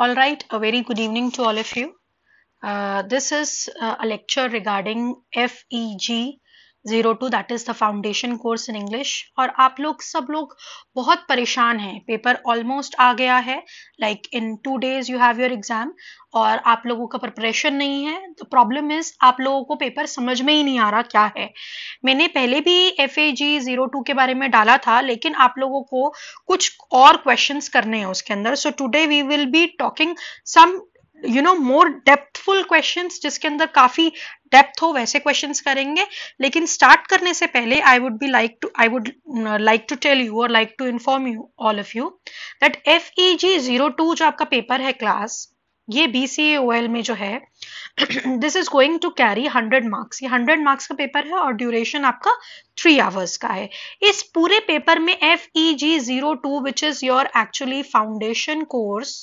All right, a very good evening to all of you. Uh, this is uh, a lecture regarding FEG zero two that is the foundation course in English और आप लोग सब लोग बहुत परेशान हैं paper almost आ गया है like in two days you have your exam और आप लोगों का प्रिपरेशन नहीं है द प्रॉब्लम इज आप लोगों को पेपर समझ में ही नहीं आ रहा क्या है मैंने पहले भी F A G zero two के बारे में डाला था लेकिन आप लोगों को कुछ और क्वेश्चन करने हैं उसके अंदर so today we will be talking some you know more depthful question जिसके अंदर काफी डेप्थ हो वैसे क्वेश्चन करेंगे लेकिन स्टार्ट करने से पहले I would be like to I would like to tell you और like to inform you all of you that F E G zero two जो आपका पेपर है क्लास ये बी सी एल में जो है this is going to carry hundred marks ये hundred marks का पेपर है और ड्यूरेशन आपका थ्री आवर्स का है इस पूरे पेपर में F E G zero two which is your actually foundation course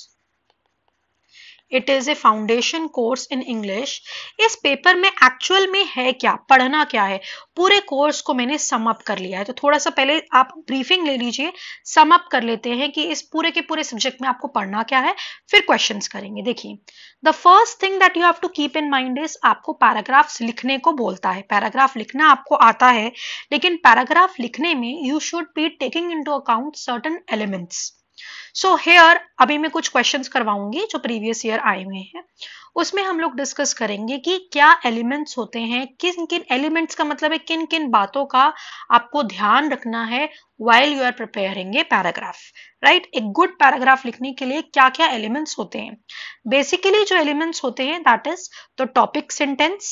it is a foundation course in English इस पेपर में एक्चुअल में है क्या पढ़ना क्या है पूरे कोर्स को मैंने समअप कर लिया है तो थोड़ा सा पहले आप ब्रीफिंग ले लीजिए समअप कर लेते हैं कि इस पूरे के पूरे सब्जेक्ट में आपको पढ़ना क्या है फिर क्वेश्चन करेंगे देखिए the first thing that you have to keep in mind is आपको पैराग्राफ्स लिखने को बोलता है पैराग्राफ लिखना आपको आता है लेकिन पैराग्राफ लिखने में you should be taking into account certain elements so here अभी मैं कुछ क्वेश्चन करवाऊंगी जो प्रीवियस ईयर आए हुए हैं उसमें हम लोग डिस्कस करेंगे कि क्या एलिमेंट्स होते हैं किन किन एलिमेंट्स का मतलब है किन किन बातों का आपको ध्यान रखना है while you are preparing a paragraph right एक गुड पैराग्राफ लिखने के लिए क्या क्या एलिमेंट्स होते हैं बेसिकली जो एलिमेंट्स होते हैं that is the topic sentence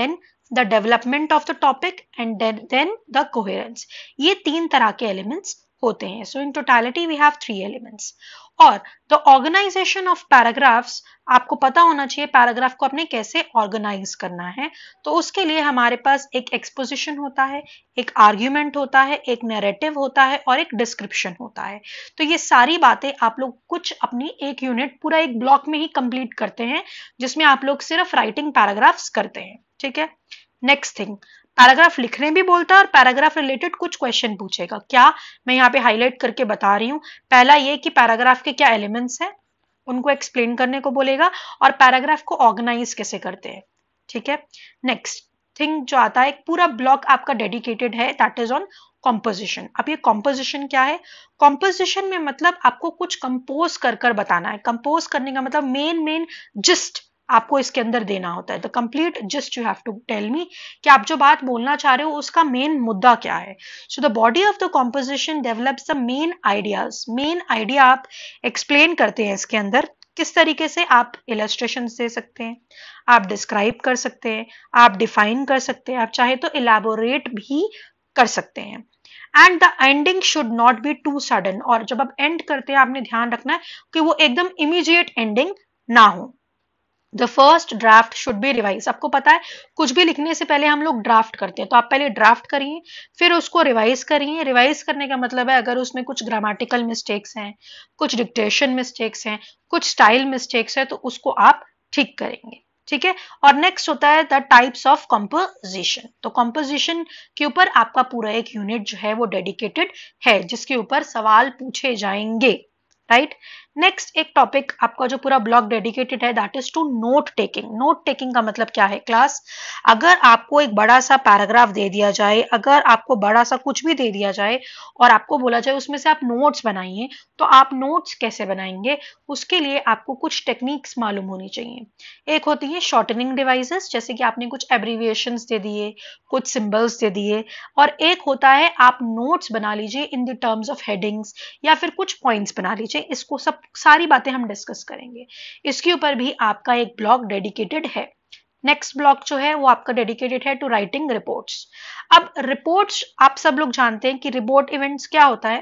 then the development of the topic and then the coherence ये तीन तरह के एलिमेंट्स होते हैं so in totality we have three elements और द ऑर्गेनाइजेशन ऑफ पैराग्राफ्स आपको पता होना चाहिए पैराग्राफ को अपने कैसे ऑर्गेनाइज करना है तो उसके लिए हमारे पास एक एक्सपोजिशन होता है एक आर्ग्यूमेंट होता है एक नैरेटिव होता है और एक डिस्क्रिप्शन होता है तो ये सारी बातें आप लोग कुछ अपनी एक यूनिट पूरा एक ब्लॉक में ही कंप्लीट करते हैं जिसमें आप लोग सिर्फ राइटिंग पैराग्राफ्स करते हैं ठीक है नेक्स्ट थिंग पैराग्राफ लिखने भी बोलता है और पैराग्राफ रिलेटेड कुछ क्वेश्चन पूछेगा क्या मैं यहाँ पे हाईलाइट करके बता रही हूँ पहला ये कि पैराग्राफ के क्या एलिमेंट्स हैं उनको एक्सप्लेन करने को बोलेगा और पैराग्राफ को ऑर्गेनाइज कैसे करते हैं ठीक है नेक्स्ट थिंग जो आता है एक पूरा ब्लॉक आपका डेडिकेटेड है दैट इज ऑन कॉम्पोजिशन अब ये कॉम्पोजिशन क्या है कॉम्पोजिशन में मतलब आपको कुछ कंपोज कर कर बताना है कंपोज करने का मतलब मेन मेन जिस्ट आपको इसके अंदर देना होता है the complete just you have to tell me कि आप जो बात बोलना चाह रहे हो उसका मेन मुद्दा क्या है so the body of the composition develops the main ideas main idea आप एक्सप्लेन करते हैं इसके अंदर किस तरीके से आप इलेस्ट्रेशन दे सकते हैं आप डिस्क्राइब कर सकते हैं आप डिफाइन कर सकते हैं आप चाहे तो इलेबोरेट भी कर सकते हैं and the ending should not be too sudden और जब आप एंड करते हैं आपने ध्यान रखना है कि वो एकदम इमीजिएट एंडिंग ना हो the first draft should be revise आपको पता है कुछ भी लिखने से पहले हम लोग ड्राफ्ट करते हैं तो आप पहले ड्राफ्ट करिए फिर उसको रिवाइज करिए रिवाइज करने का मतलब है अगर उसमें कुछ ग्रामेटिकल मिस्टेक्स हैं कुछ डिक्टेशन मिस्टेक्स हैं कुछ स्टाइल मिस्टेक्स हैं तो उसको आप ठीक करेंगे ठीक है और नेक्स्ट होता है द टाइप्स ऑफ कॉम्पोजिशन तो कॉम्पोजिशन के ऊपर आपका पूरा एक यूनिट जो है वो डेडिकेटेड है जिसके ऊपर सवाल पूछे जाएंगे राइट नेक्स्ट एक टॉपिक आपका जो पूरा ब्लॉग डेडिकेटेड है that is to note taking note taking का मतलब क्या है क्लास अगर आपको एक बड़ा सा पैराग्राफ दे दिया जाए अगर आपको बड़ा सा कुछ भी दे दिया जाए और आपको बोला जाए उसमें से आप नोट्स बनाइए तो आप नोट्स कैसे बनाएंगे उसके लिए आपको कुछ टेक्निक्स मालूम होनी चाहिए एक होती है शॉर्टनिंग डिवाइसेस जैसे कि आपने कुछ एब्रीविएशन दे दिए कुछ सिम्बल्स दे दिए और एक होता है आप नोट्स बना लीजिए in the terms of headings या फिर कुछ पॉइंट्स बना लीजिए इसको सब सारी बातें हम डिस्कस करेंगे इसके ऊपर भी आपका एक ब्लॉग डेडिकेटेड है नेक्स्ट ब्लॉक जो है वो आपका डेडिकेटेड है टू राइटिंग रिपोर्ट्स अब रिपोर्ट्स आप सब लोग जानते हैं कि रिपोर्ट इवेंट्स क्या होता है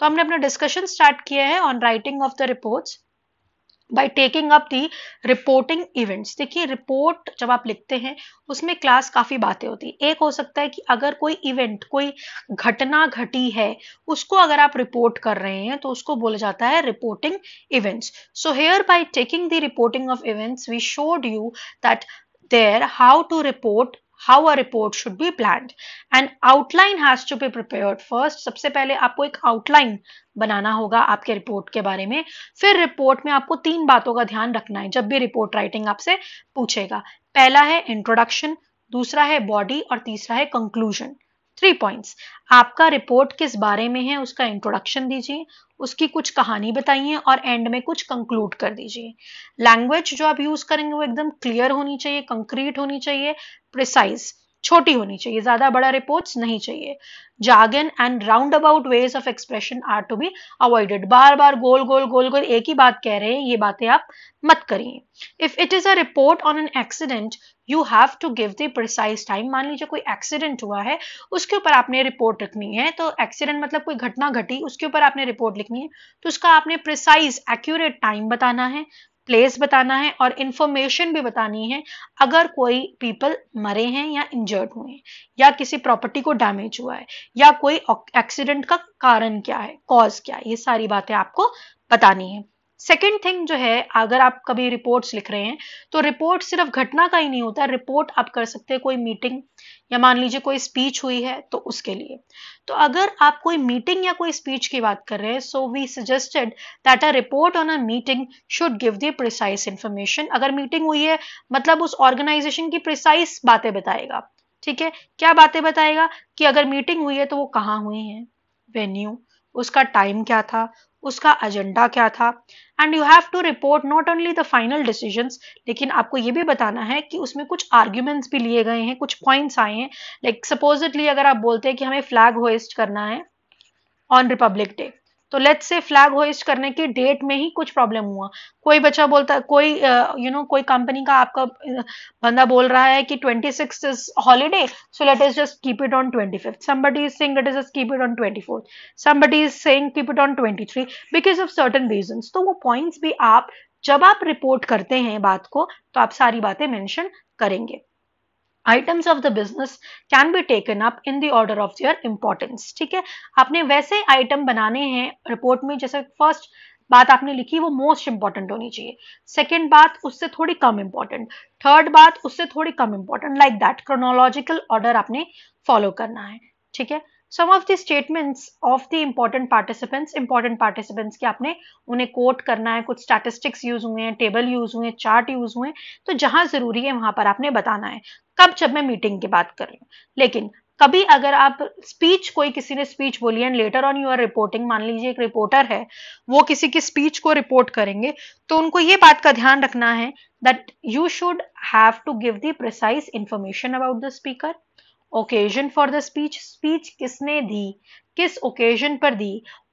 तो हमने अपना डिस्कशन स्टार्ट किया है on writing of the reports by taking up the reporting events देखिए रिपोर्ट जब आप लिखते हैं उसमें क्लास काफ़ी बातें होती है एक हो सकता है कि अगर कोई इवेंट कोई घटना घटी है उसको अगर आप रिपोर्ट कर रहे हैं तो उसको बोला जाता है reporting events so here by taking the reporting of events we showed you that there how to report how a report should be plan and outline has to be prepared first सबसे पहले आपको एक outline बनाना होगा आपके report के बारे में फिर रिपोर्ट में आपको तीन बातों का ध्यान रखना है जब भी रिपोर्ट राइटिंग आपसे पूछेगा पहला है इंट्रोडक्शन दूसरा है बॉडी और तीसरा है कंक्लूजन थ्री पॉइंट्स आपका रिपोर्ट किस बारे में है उसका इंट्रोडक्शन दीजिए उसकी कुछ कहानी बताइए और एंड में कुछ कंक्लूड कर दीजिए लैंग्वेज जो आप यूज करेंगे वो एकदम क्लियर होनी चाहिए कंक्रीट होनी चाहिए प्रिसाइज छोटी होनी चाहिए ज्यादा बड़ा रिपोर्ट्स नहीं चाहिए jargon and round about ways of expression are to be avoided बार बार गोल गोल गोल गोल एक ही बात कह रहे हैं ये बातें आप मत करिए if it is a report on an accident you have to give the precise time मान लीजिए कोई एक्सीडेंट हुआ है उसके ऊपर आपने रिपोर्ट लिखनी है तो एक्सीडेंट मतलब कोई घटना घटी उसके ऊपर आपने रिपोर्ट लिखनी है तो उसका आपने प्रिसाइज एक्यूरेट टाइम बताना है प्लेस बताना है और इंफॉर्मेशन भी बतानी है अगर कोई पीपल मरे हैं या इंजर्ड हुए हैं या किसी प्रॉपर्टी को डैमेज हुआ है या कोई एक्सीडेंट का कारण क्या है कॉज क्या है ये सारी बातें आपको बतानी है सेकेंड थिंग जो है अगर आप कभी रिपोर्ट्स लिख रहे हैं तो रिपोर्ट सिर्फ घटना का ही नहीं होता रिपोर्ट आप कर सकते हैं कोई मीटिंग या मान लीजिए कोई स्पीच हुई है तो उसके लिए तो अगर आप कोई मीटिंग या कोई स्पीच की बात कर रहे हैं so we suggested that a report on a meeting should give the precise information अगर मीटिंग हुई है मतलब उस ऑर्गेनाइजेशन की प्रिसाइस बातें बताएगा ठीक है क्या बातें बताएगा कि अगर मीटिंग हुई है तो वो कहाँ हुई है वेन्यू उसका टाइम क्या था उसका एजेंडा क्या था and you have to report not only the final decision लेकिन आपको ये भी बताना है कि उसमें कुछ आर्ग्यूमेंट्स भी लिए गए हैं कुछ पॉइंट्स आए हैं लाइक like, सपोजिटली अगर आप बोलते हैं कि हमें फ्लैग होइस्ट करना है ऑन रिपब्लिक डे तो लेट्स से फ्लैग होइस्ट करने के डेट में ही कुछ प्रॉब्लम हुआ कोई बच्चा बोलता कोई you uh, know you know, कोई कंपनी का आपका बंदा बोल रहा है कि twenty six is holiday so let's just keep it on twenty fifth somebody is saying let's just keep it on twenty fourth somebody is saying keep it on twenty three because of certain reason तो वो points भी आप जब आप report करते हैं बात को तो आप सारी बातें मैंशन करेंगे items of the business can be taken up in the order of their importance ठीक है आपने वैसे आइटम बनाने हैं रिपोर्ट में जैसे फर्स्ट बात आपने लिखी वो मोस्ट इंपॉर्टेंट होनी चाहिए सेकेंड बात उससे थोड़ी कम इंपॉर्टेंट थर्ड बात उससे थोड़ी कम important like that chronological order आपने फॉलो करना है ठीक है some of the statements of the important participants important participants के आपने उन्हें कोट करना है कुछ स्टैटिस्टिक्स यूज हुए हैं टेबल यूज हुए हैं चार्ट यूज हुए हैं तो जहां जरूरी है वहां पर आपने बताना है कब जब मैं मीटिंग की बात कर रही हूँ लेकिन कभी अगर आप स्पीच कोई किसी ने स्पीच बोली and later on your reporting मान लीजिए एक रिपोर्टर है वो किसी की स्पीच को रिपोर्ट करेंगे तो उनको ये बात का ध्यान रखना है that you should have to give the precise information about the speaker occasion for the speech speech किसने दी किस ओकेजन पर दी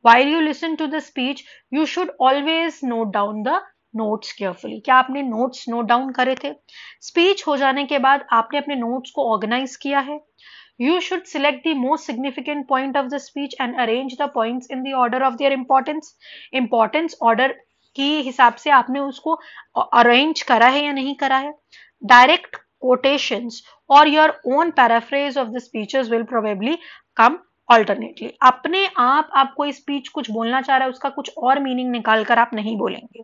while you listen to the speech you should always note down the notes carefully क्या आपने notes note down करे थे speech हो जाने के बाद आपने अपने नोट्स को ऑर्गेनाइज किया है you should select the most significant point of the speech and arrange the points in the order of their importance importance order की हिसाब से आपने उसको अरेंज करा है या नहीं करा है direct quotations or your own paraphrase of the speeches will probably come alternately अपने आप आप कोई स्पीच कुछ बोलना चाह रहा है उसका कुछ और मीनिंग निकाल कर आप नहीं बोलेंगे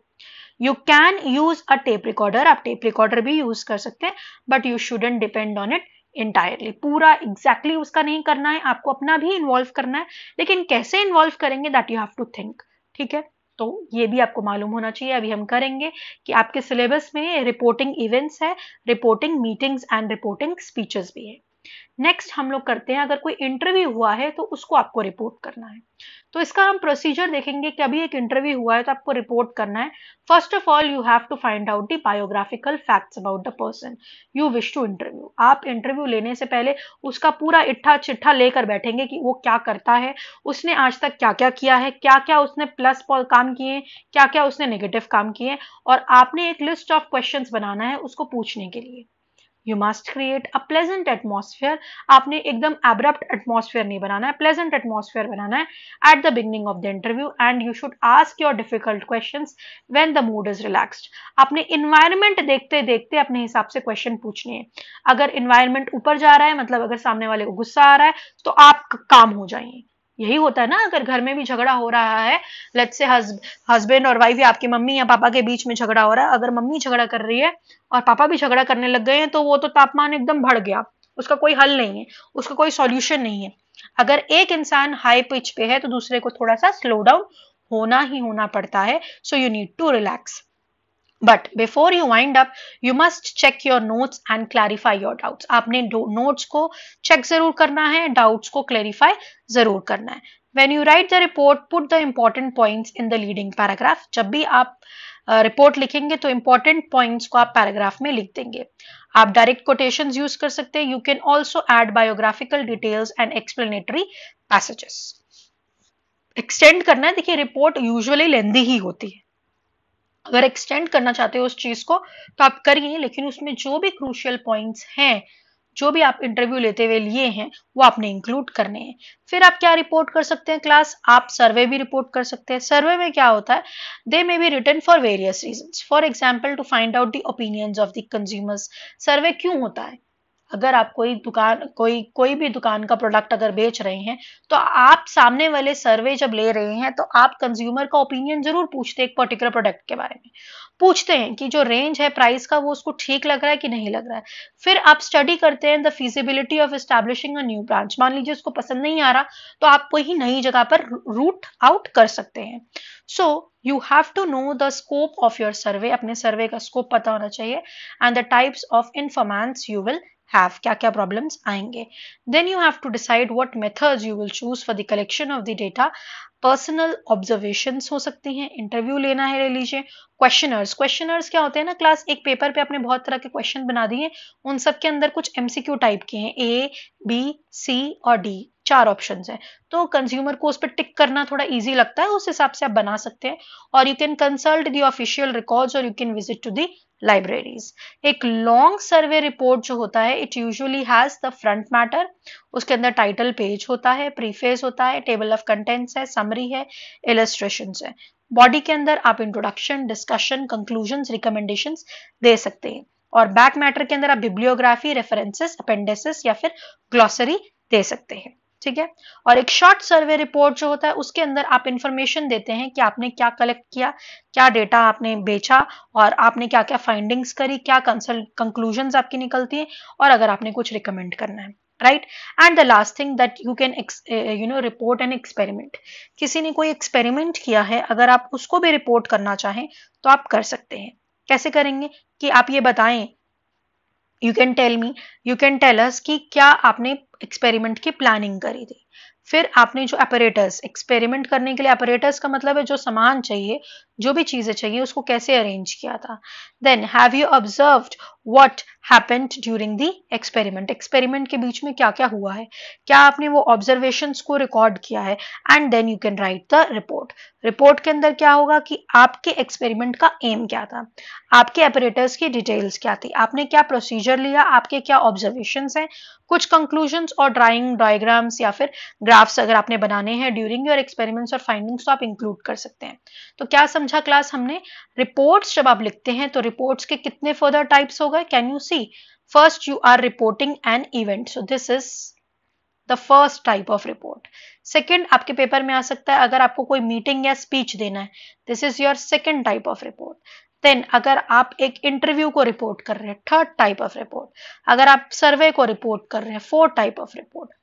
you can use a tape recorder आप टेप रिकॉर्डर भी यूज कर सकते हैं but you shouldn't depend on it entirely पूरा एग्जैक्टली exactly उसका नहीं करना है आपको अपना भी इन्वॉल्व करना है लेकिन कैसे इन्वॉल्व करेंगे that you have to think ठीक है तो ये भी आपको मालूम होना चाहिए अभी हम करेंगे कि आपके सिलेबस में रिपोर्टिंग इवेंट्स है reporting meetings and reporting speeches भी है नेक्स्ट हम लोग करते हैं अगर कोई इंटरव्यू हुआ है तो उसको आपको रिपोर्ट करना है तो इसका हम प्रोसीजर देखेंगे कि अभी एक इंटरव्यू हुआ है तो आपको रिपोर्ट करना है first of all you have to find out the biographical facts about the person you wish to interview आप इंटरव्यू लेने से पहले उसका पूरा इट्ठा चिट्ठा लेकर बैठेंगे कि वो क्या करता है उसने आज तक क्या क्या किया है क्या क्या उसने प्लस काम किए क्या क्या उसने नेगेटिव काम किए और आपने एक लिस्ट ऑफ क्वेश्चन बनाना है उसको पूछने के लिए you must create a pleasant atmosphere आपने एकदम एब्रप्ट एटमोसफेयर नहीं बनाना है प्लेजेंट एटमोसफेयर बनाना है at the beginning of the interview and you should ask your difficult question when the mood is relaxed आपने इन्वायरमेंट देखते देखते अपने हिसाब से क्वेश्चन पूछने हैं अगर इन्वायरमेंट ऊपर जा रहा है मतलब अगर सामने वाले को गुस्सा आ रहा है तो आप काम हो जाइए यही होता है ना अगर घर में भी झगड़ा हो रहा है लेट से हस्बैंड और वाइफ या आपकी मम्मी या पापा के बीच में झगड़ा हो रहा है अगर मम्मी झगड़ा कर रही है और पापा भी झगड़ा करने लग गए हैं तो वो तो तापमान एकदम बढ़ गया उसका कोई हल नहीं है उसका कोई सॉल्यूशन नहीं है अगर एक इंसान हाई पिच पे है तो दूसरे को थोड़ा सा स्लो डाउन होना ही होना पड़ता है so you need to relax but before you wind up you must check your notes and clarify your doubts आपने नोट्स को चेक जरूर करना है डाउट्स को क्लैरिफाई जरूर करना है when you write the report put the important points in the leading paragraph जब भी आप रिपोर्ट uh, लिखेंगे तो इंपॉर्टेंट पॉइंट्स को आप पैराग्राफ में लिख देंगे आप डायरेक्ट कोटेशन यूज कर सकते हैं you can also add biographical details and explanatory passages extend करना है देखिए रिपोर्ट यूजुअली लेंदी ही होती है अगर एक्सटेंड करना चाहते हो उस चीज को तो आप करिए लेकिन उसमें जो भी क्रूशियल पॉइंट्स हैं जो भी आप इंटरव्यू लेते हुए लिए हैं वो आपने इंक्लूड करने हैं फिर आप क्या रिपोर्ट कर सकते हैं क्लास आप सर्वे भी रिपोर्ट कर सकते हैं सर्वे में क्या होता है they may be return for various reason for example to find out the opinions of the consumers survey क्यों होता है अगर आप कोई दुकान कोई कोई भी दुकान का प्रोडक्ट अगर बेच रहे हैं तो आप सामने वाले सर्वे जब ले रहे हैं तो आप कंज्यूमर का ओपिनियन जरूर पूछते हैं एक पर्टिकुलर प्रोडक्ट के बारे में पूछते हैं कि जो रेंज है प्राइस का वो उसको ठीक लग रहा है कि नहीं लग रहा है फिर आप स्टडी करते हैं the feasibility of establishing a new branch मान लीजिए उसको पसंद नहीं आ रहा तो आप कोई नई जगह पर रूट आउट कर सकते हैं so you have to know the scope of your survey अपने सर्वे का स्कोप पता होना चाहिए and the types of informations you will have क्या क्या प्रॉब्लम्स आएंगे then you have to decide what methods you will choose for the collection of the data personal observation हो सकती हैं इंटरव्यू लेना है ले लीजिए क्वेश्चनर्स क्वेश्चनर्स क्या होते हैं ना क्लास एक पेपर पे आपने बहुत तरह के क्वेश्चन बना दिए उन सब के अंदर कुछ एमसीक्यू टाइप के हैं ए बी सी और डी चार ऑप्शन हैं तो कंज्यूमर को उस पर टिक करना थोड़ा ईजी लगता है उस हिसाब से आप बना सकते हैं और you can consult the official records और you can visit to the libraries एक लॉन्ग सर्वे रिपोर्ट जो होता है it usually has the front matter उसके अंदर टाइटल पेज होता है प्रीफेस होता है टेबल ऑफ कंटेंट्स है समरी है इलस्ट्रेशन है बॉडी के अंदर आप इंट्रोडक्शन डिस्कशन कंक्लूजन रिकमेंडेशन दे सकते हैं और बैक मैटर के अंदर आप बिब्लियोग्राफी रेफरेंसेस अपेंडेसिस या फिर ग्लॉसरी दे सकते हैं ठीक है और एक शॉर्ट सर्वे रिपोर्ट जो होता है उसके अंदर आप इंफॉर्मेशन देते हैं कि आपने क्या कलेक्ट किया क्या डेटा आपने बेचा और आपने क्या क्या फाइंडिंग्स करी क्या कंक्लूजन आपकी निकलती है और अगर आपने कुछ रिकमेंड करना है right and the last thing that you can you know report an experiment किसी ने कोई एक्सपेरिमेंट किया है अगर आप उसको भी रिपोर्ट करना चाहें तो आप कर सकते हैं कैसे करेंगे कि आप ये बताएं you can tell me you can tell us कि क्या आपने एक्सपेरिमेंट की प्लानिंग करी थी फिर आपने जो अपरेटर्स एक्सपेरिमेंट करने के लिए अपरेटर्स का मतलब है जो सामान चाहिए जो भी चीज़ें चाहिए उसको कैसे अरेंज किया था then have you observed what happened during the experiment experiment के बीच में क्या क्या हुआ है क्या आपने वो ऑब्जर्वेशन को रिकॉर्ड किया है and then you can write the report report के अंदर क्या होगा कि आपके एक्सपेरिमेंट का एम क्या था आपके ऑपरेटर्स की डिटेल्स क्या थी आपने क्या प्रोसीजर लिया आपके क्या ऑब्जर्वेशन हैं कुछ कंक्लूजन और ड्राइंग डायग्राम्स या फिर ग्राफ्स अगर आपने बनाने हैं ड्यूरिंग योर एक्सपेरिमेंट्स और फाइंडिंग्स तो आप इंक्लूड कर सकते हैं तो क्या समझा क्लास हमने रिपोर्ट्स जब आप लिखते हैं तो रिपोर्ट्स के कितने फर्दर टाइप्स हो होगा can you see first you are reporting an event so this is the first type of report second आपके पेपर में आ सकता है अगर आपको कोई मीटिंग या स्पीच देना है this is your second type of report then अगर आप एक इंटरव्यू को रिपोर्ट कर रहे हैं थर्ड टाइप ऑफ रिपोर्ट अगर आप सर्वे को रिपोर्ट कर रहे हैं fourth type of report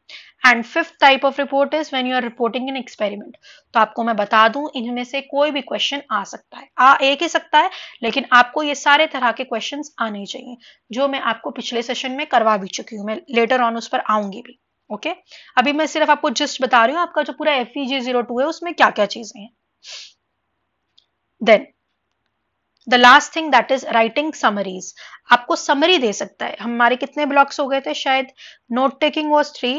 and fifth type of report is when you are reporting in experiment तो आपको मैं बता दूं इनमें से कोई भी क्वेश्चन आ सकता है आ एक ही सकता है लेकिन आपको ये सारे तरह के क्वेश्चन आने चाहिए जो मैं आपको पिछले सेशन में करवा भी चुकी हूँ मैं लेटर ऑन उस पर आऊंगी भी ओके okay? अभी मैं सिर्फ आपको जस्ट बता रही हूँ आपका जो पूरा एफ जीरो टू है उसमें क्या क्या चीजें हैं then the last thing that is writing summaries आपको समरी दे सकता है हमारे कितने ब्लॉक्स हो गए थे शायद note taking was three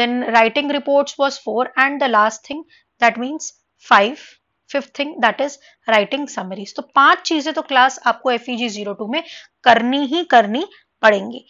then writing report was four and the last thing that means five fifth thing that is writing summaries तो पांच चीजें तो क्लास आपको एफ ई जीरो टू में करनी ही करनी पड़ेंगी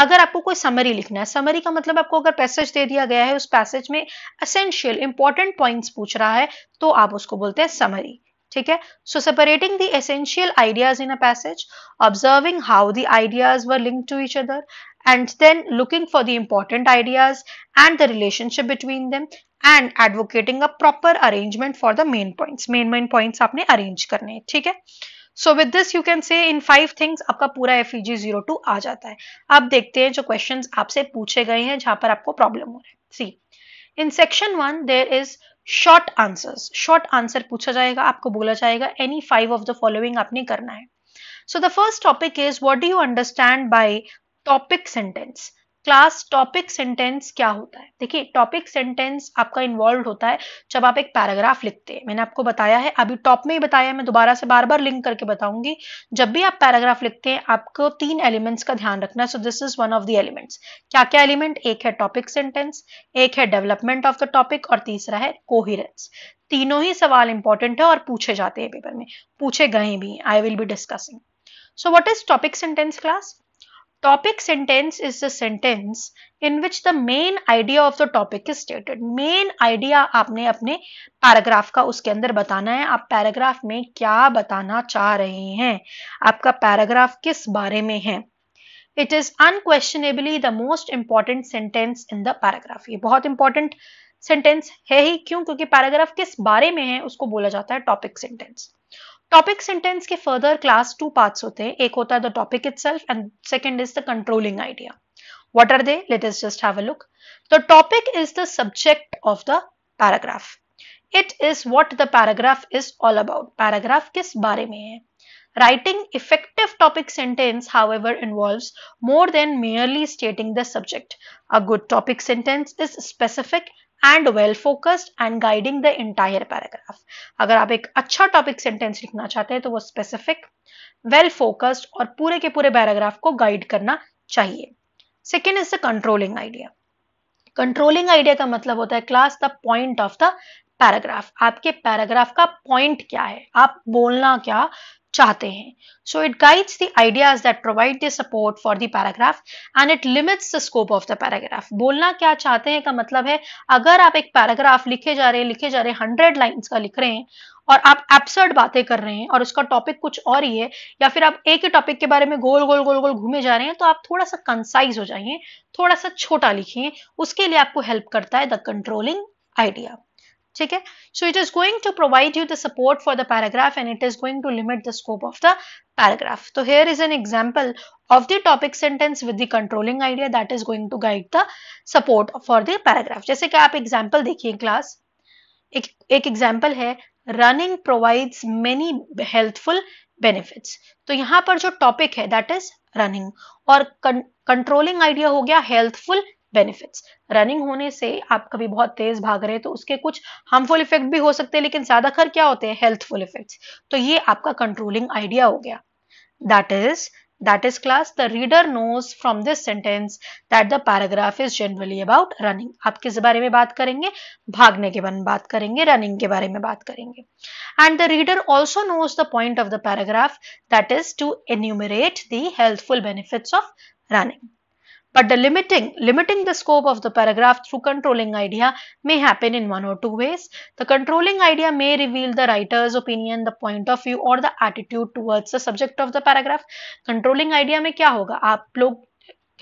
अगर आपको कोई समरी लिखना है समरी का मतलब आपको अगर पैसेज दे दिया गया है उस पैसेज में असेंशियल इंपॉर्टेंट पॉइंट्स पूछ रहा है तो आप उसको बोलते हैं समरी ठीक है so separating the essential ideas in a passage observing how the ideas were link to each other and then looking for the important ideas and the relationship between them and advocating a proper arrangement for the main points main main points आपने arrange करने हैं ठीक है so with this you can say in five things आपका पूरा F two e आ जाता है अब देखते हैं जो क्वेश्चन आपसे पूछे गए हैं जहां पर आपको प्रॉब्लम हो रहा है see in section one there is short answer short answer पूछा जाएगा आपको बोला जाएगा any five of the following आपने करना है so the first topic is what do you understand by topic sentence class topic sentence क्या होता है देखिए टॉपिक सेंटेंस आपका इन्वॉल्व होता है जब आप एक पैराग्राफ लिखते हैं मैंने आपको बताया है अभी टॉप में ही बताया मैं दोबारा से बार बार लिंक करके बताऊंगी जब भी आप पैराग्राफ लिखते हैं आपको तीन एलिमेंट्स का ध्यान रखना है so this is one of the elements क्या क्या एलिमेंट एक है टॉपिक सेंटेंस एक है डेवलपमेंट ऑफ द टॉपिक और तीसरा है कोहिरेंस तीनों ही सवाल इंपॉर्टेंट है और पूछे जाते हैं पेपर में पूछे गए भी I will be discussing so what is topic sentence class topic sentence is the sentence in which the main idea of the topic is stated main idea आपने अपने पैराग्राफ का उसके अंदर बताना है आप पैराग्राफ में क्या बताना चाह रहे हैं आपका पैराग्राफ किस बारे में है it is unquestionably the most important sentence in the paragraph ये बहुत इंपॉर्टेंट सेंटेंस है ही क्यों क्योंकि पैराग्राफ किस बारे में है उसको बोला जाता है टॉपिक सेंटेंस टॉपिक सेंटेंस के फर्दर क्लास टू पार्ट्स होते हैं एक होता है the topic itself and second is the controlling idea what are they let's just have look the topic is the subject of the paragraph it is what the paragraph is all about paragraph किस बारे में है writing effective topic sentence however involve more than merely stating the subject a good topic sentence is specific and well focused and guiding the entire paragraph अगर आप एक अच्छा topic sentence लिखना चाहते हैं तो वो स्पेसिफिक वेल फोकस्ड और पूरे के पूरे पैराग्राफ को गाइड करना चाहिए second is the controlling idea controlling idea का मतलब होता है class the point of the paragraph आपके पैराग्राफ का पॉइंट क्या है आप बोलना क्या चाहते हैं so it guides the ideas that provide the support for the paragraph and it limits the scope of the paragraph बोलना क्या चाहते हैं का मतलब है अगर आप एक पैराग्राफ लिखे जा रहे हैं लिखे जा रहे हैं हंड्रेड लाइन्स का लिख रहे हैं और आप एब्सर्ड बातें कर रहे हैं और उसका टॉपिक कुछ और ही है या फिर आप एक ही टॉपिक के बारे में गोल गोल गोल गोल घूमे जा रहे हैं तो आप थोड़ा सा कंसाइज हो जाइए थोड़ा सा छोटा लिखिए उसके लिए आपको हेल्प करता है द कंट्रोलिंग आइडिया ठीक है so it is going to provide you the support for the paragraph and it is going to limit the scope of the paragraph तो here is an example of the topic sentence with the controlling idea that is going to guide the support for the paragraph जैसे कि आप example देखिए class एक example है running provides many helpful benefits तो यहाँ पर जो टॉपिक है दैट इज रनिंग और कंट्रोलिंग आइडिया हो गया हेल्थफुल बेनिफिट्स रनिंग होने से आप कभी बहुत तेज भाग रहे तो उसके कुछ हार्मफुल इफेक्ट भी हो सकते हैं लेकिन ज्यादाकर क्या होते हैं हेल्थफुल इफेक्ट्स तो ये आपका कंट्रोलिंग आइडिया हो गया that is that is class the reader knows from this sentence that the paragraph is generally about running आप किस बारे में बात करेंगे भागने के बारे में बात करेंगे रनिंग के बारे में बात करेंगे and the reader also knows the point of the paragraph that is to enumerate the healthful benefits of running But the limiting, limiting the scope of the paragraph through controlling idea may happen in one or two ways. The controlling idea may reveal the writer's opinion, the point of view or the attitude towards the subject of the paragraph. Controlling idea mein kya hoga aap log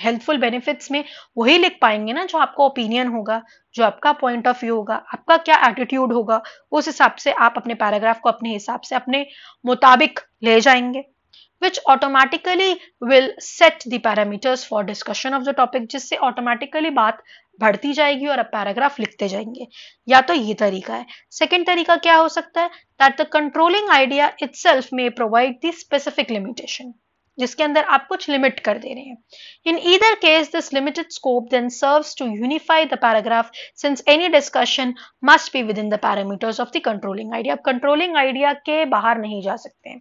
helpful benefits में वही लिख पाएंगे ना जो आपका opinion होगा जो आपका पॉइंट ऑफ व्यू होगा आपका क्या एटीट्यूड होगा उस हिसाब से आप अपने पैराग्राफ को अपने हिसाब से अपने मुताबिक ले जाएंगे which automatically will set the parameters for discussion of the topic जिससे automatically बात बढ़ती जाएगी और आप पैराग्राफ लिखते जाएंगे या तो ये तरीका है सेकेंड तरीका क्या हो सकता है that the controlling idea itself may provide the specific limitation जिसके अंदर आप कुछ लिमिट कर दे रहे हैं in either case this limited scope then serves to unify the paragraph since any discussion must be within the parameters of the controlling idea आप controlling idea के बाहर नहीं जा सकते हैं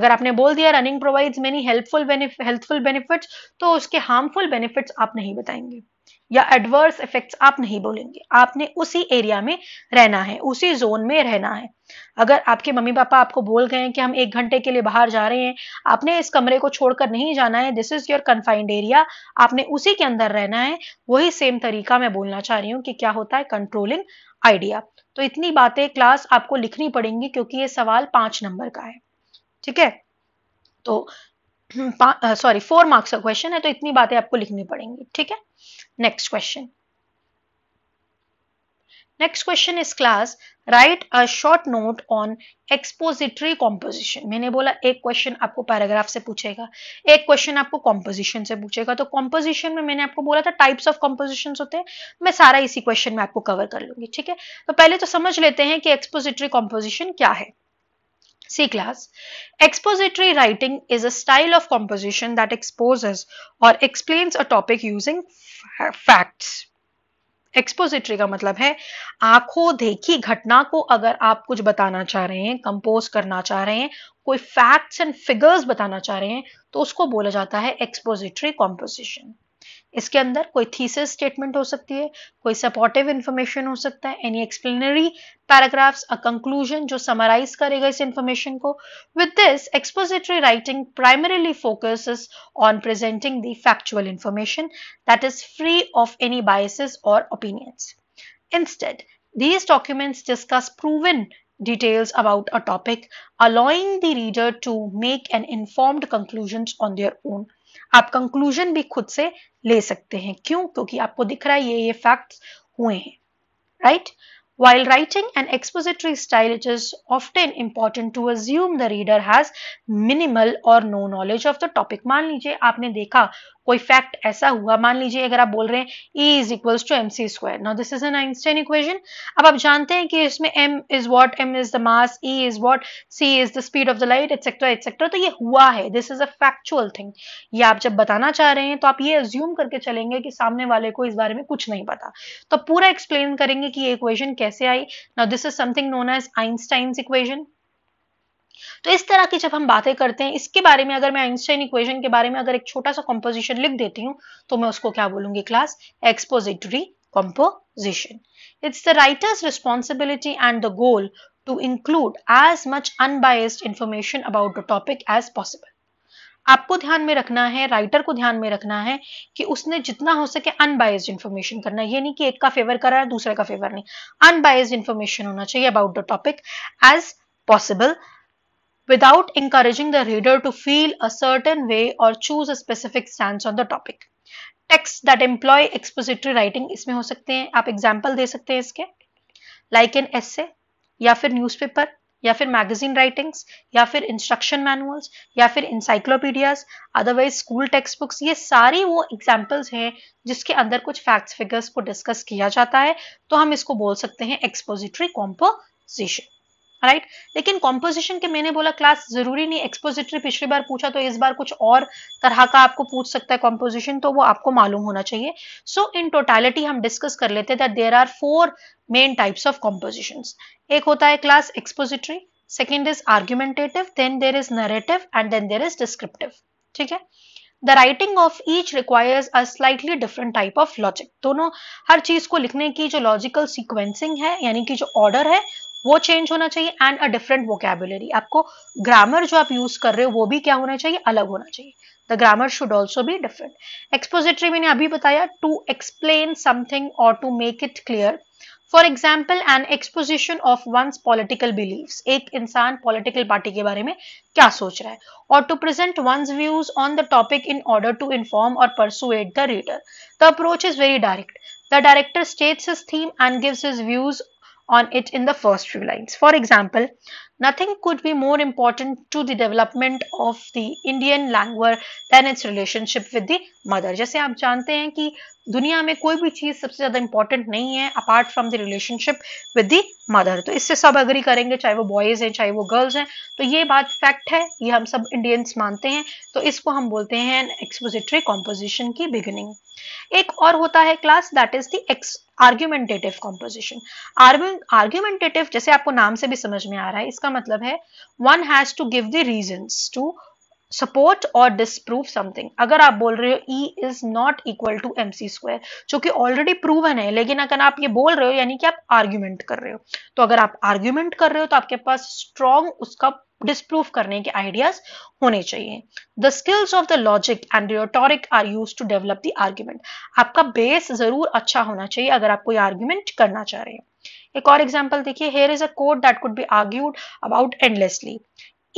अगर आपने बोल दिया running provides many helpful healthful benefits तो उसके हार्मफुल बेनिफिट्स आप नहीं बताएंगे या एडवर्स इफेक्ट्स आप नहीं बोलेंगे आपने उसी एरिया में रहना है उसी जोन में रहना है अगर आपके मम्मी पापा आपको बोल गए हैं कि हम एक घंटे के लिए बाहर जा रहे हैं आपने इस कमरे को छोड़कर नहीं जाना है this is your confined area आपने उसी के अंदर रहना है वही सेम तरीका मैं बोलना चाह रही हूँ कि क्या होता है कंट्रोलिंग आइडिया तो इतनी बातें क्लास आपको लिखनी पड़ेंगी क्योंकि ये सवाल पांच नंबर का है ठीक है तो सॉरी फोर मार्क्स का क्वेश्चन है तो इतनी बातें आपको लिखनी पड़ेंगी ठीक है next question next question is class write a short note on expository composition मैंने बोला एक क्वेश्चन आपको पैराग्राफ से पूछेगा एक क्वेश्चन आपको कॉम्पोजिशन से पूछेगा तो कॉम्पोजिशन में मैंने आपको बोला था टाइप्स ऑफ कॉम्पोजिशन होते हैं मैं सारा इसी क्वेश्चन में आपको कवर कर लूंगी ठीक है तो पहले तो समझ लेते हैं कि एक्सपोजिटरी कॉम्पोजिशन क्या है C class. Expository writing is a style of composition that exposes or explains a topic using facts. Expository का मतलब है आंखों देखी घटना को अगर आप कुछ बताना चाह रहे हैं कंपोज करना चाह रहे हैं कोई फैक्ट्स एंड फिगर्स बताना चाह रहे हैं तो उसको बोला जाता है एक्सपोजिटरी कॉम्पोजिशन इसके अंदर कोई थीसिस स्टेटमेंट हो सकती है कोई सपोर्टिव इंफॉर्मेशन हो सकता है any explanatory paragraphs a conclusion जो समराइज करेगा इस इंफॉर्मेशन को with this expository writing primarily focus on presenting the factual information that is free of any biases और opinions instead these documents discuss proven details about a topic allowing the reader to make an informed conclusions on their own आप conclusion भी खुद से ले सकते हैं क्यों क्योंकि आपको दिख रहा है ये ये फैक्ट्स हुए हैं right while writing and expository style it is often important to assume the reader has minimal और no knowledge of the topic मान लीजिए आपने देखा कोई फैक्ट ऐसा हुआ मान लीजिए अगर आप बोल रहे हैं E is equals to M C square now this is an Einstein equation अब आप जानते हैं कि इसमें M is what M is the mass E is what C is the speed of the light etcetera etcetera तो ये हुआ है this is a factual thing ये आप जब बताना चाह रहे हैं तो आप ये एज्यूम करके चलेंगे कि सामने वाले को इस बारे में कुछ नहीं पता तो पूरा एक्सप्लेन करेंगे कि ये इक्वेशन कैसे आई now this is something known as Einstein equation तो इस तरह की जब हम बातें करते हैं इसके बारे में अगर मैं आइंस्टाइन इक्वेशन के बारे में अगर एक छोटा सा कॉम्पोजिशन लिख देती हूँ तो मैं उसको क्या बोलूंगी class expository composition it's the writer's responsibility and the goal to include as much unbiased information about the topic as possible आपको ध्यान में रखना है राइटर को ध्यान में रखना है कि उसने जितना हो सके अनबायस्ड इन्फॉर्मेशन करना ये नहीं कि एक का फेवर करा है दूसरे का फेवर नहीं अनबायस्ड इन्फॉर्मेशन होना चाहिए about the topic as possible without encouraging the reader to feel a certain way or choose a specific stance on the topic. Texts that employ expository writing इसमें हो सकते हैं आप एग्जाम्पल दे सकते हैं इसके लाइक एन ए या फिर न्यूज पेपर या फिर मैगजीन राइटिंग्स या फिर इंस्ट्रक्शन मैनुअल्स या फिर encyclopedia otherwise school textbooks ये सारी वो एग्जाम्पल्स हैं जिसके अंदर कुछ फैक्ट्स फिगर्स को डिस्कस किया जाता है तो हम इसको बोल सकते हैं एक्सपोजिटरी कॉम्पोजिशन राइट right? लेकिन कॉम्पोजिशन के मैंने बोला क्लास जरूरी नहीं एक्सपोजिटरी पिछली बार पूछा तो इस बार कुछ और तरह का आपको पूछ सकता है कॉम्पोजिशन तो वो आपको मालूम होना चाहिए सो इन टोटालिटी हम डिस्कस कर लेते हैं there are four main types of composition एक होता है class expository second is argumentative then there is narrative and then there is descriptive ठीक है the writing of each requires a slightly different type of logic दोनों हर चीज को लिखने की जो लॉजिकल सिक्वेंसिंग है यानी कि जो ऑर्डर है वो चेंज होना चाहिए एंड अ डिफरेंट वोकेबुलरी आपको ग्रामर जो आप यूज कर रहे हो वो भी क्या होना चाहिए अलग होना चाहिए द ग्रामर शुड ऑल्सो भी डिफरेंट एक्सपोजिटरी मैंने अभी बताया टू एक्सप्लेन समथिंग और to make it clear for example an exposition of one's political belief एक इंसान पॉलिटिकल पार्टी के बारे में क्या सोच रहा है और to present one's views on the topic in order to inform और persuade the reader the approach is very direct the director states his theme and gives his views on it in the first few lines. For example, Nothing could be more important to the development of the Indian language than its relationship with the mother. जैसे आप जानते हैं कि दुनिया में कोई भी चीज सबसे ज्यादा इंपॉर्टेंट नहीं है apart from the relationship with the mother तो इससे सब अग्री करेंगे चाहे वो बॉयज हैं चाहे वो गर्ल्स हैं तो ये बात फैक्ट है ये हम सब इंडियंस मानते हैं तो इसको हम बोलते हैं एक्सपोजिटरी कॉम्पोजिशन की बिगिनिंग एक और होता है class that is the ex argumentative composition argumentative जैसे आपको नाम से भी समझ में आ रहा है इसका इसका मतलब है one has to give the reason to support और डिसप्रूव समथिंग अगर आप बोल रहे हो E is not equal to M C square जो कि ऑलरेडी प्रूवन है लेकिन अगर आप ये बोल रहे हो यानी कि आप आर्ग्यूमेंट कर रहे हो तो अगर आप आर्ग्यूमेंट कर रहे हो तो आपके पास स्ट्रॉन्ग उसका डिसप्रूव करने के आइडियाज होने चाहिए the skills of the logic and rhetoric are used to develop the argument आपका बेस जरूर अच्छा होना चाहिए अगर आप कोई आर्ग्यूमेंट करना चाह रहे हैं एक और एग्जाम्पल देखिए here is a code that could be argued about endlessly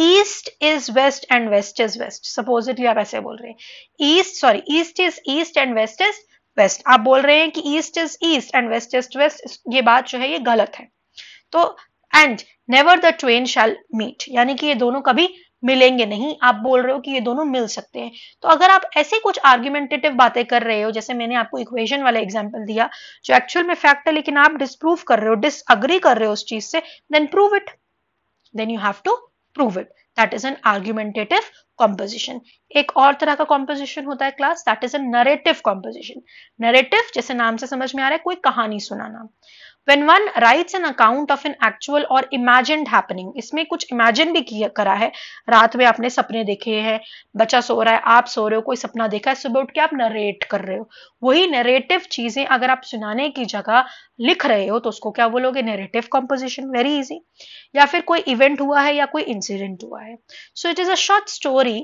east is west and west is west supposedly आप ऐसे बोल रहे हैं east sorry east is east and west is west आप बोल रहे हैं कि east is east and west is west ये बात जो है ये गलत है तो and never the twain shall meet यानी कि ये दोनों कभी मिलेंगे नहीं आप बोल रहे हो कि ये दोनों मिल सकते हैं तो अगर आप ऐसे कुछ आर्ग्यूमेंटेटिव बातें कर रहे हो जैसे मैंने आपको इक्वेशन वाला एग्जाम्पल दिया जो एक्चुअल में फैक्ट है लेकिन आप डिस्प्रूव कर रहे हो डिस अग्री कर रहे हो उस चीज से then prove it then you have to prove it that is an argumentative composition एक और तरह का कॉम्पोजिशन होता है class that is a narrative composition narrative जैसे नाम से समझ में आ रहा है कोई कहानी सुनाना when one writes an account of an actual or imagined happening इसमें कुछ imagine भी किया करा है रात में आपने सपने देखे हैं बच्चा सो रहा है आप सो रहे हो कोई सपना देखा है सुबह उठ के आप नरेट कर रहे हो वही नरेटिव चीजें अगर आप सुनाने की जगह लिख रहे हो तो उसको क्या बोलोगे नरेटिव कॉम्पोजिशन वेरी इजी या फिर कोई इवेंट हुआ है या कोई इंसिडेंट हुआ है so it is a short story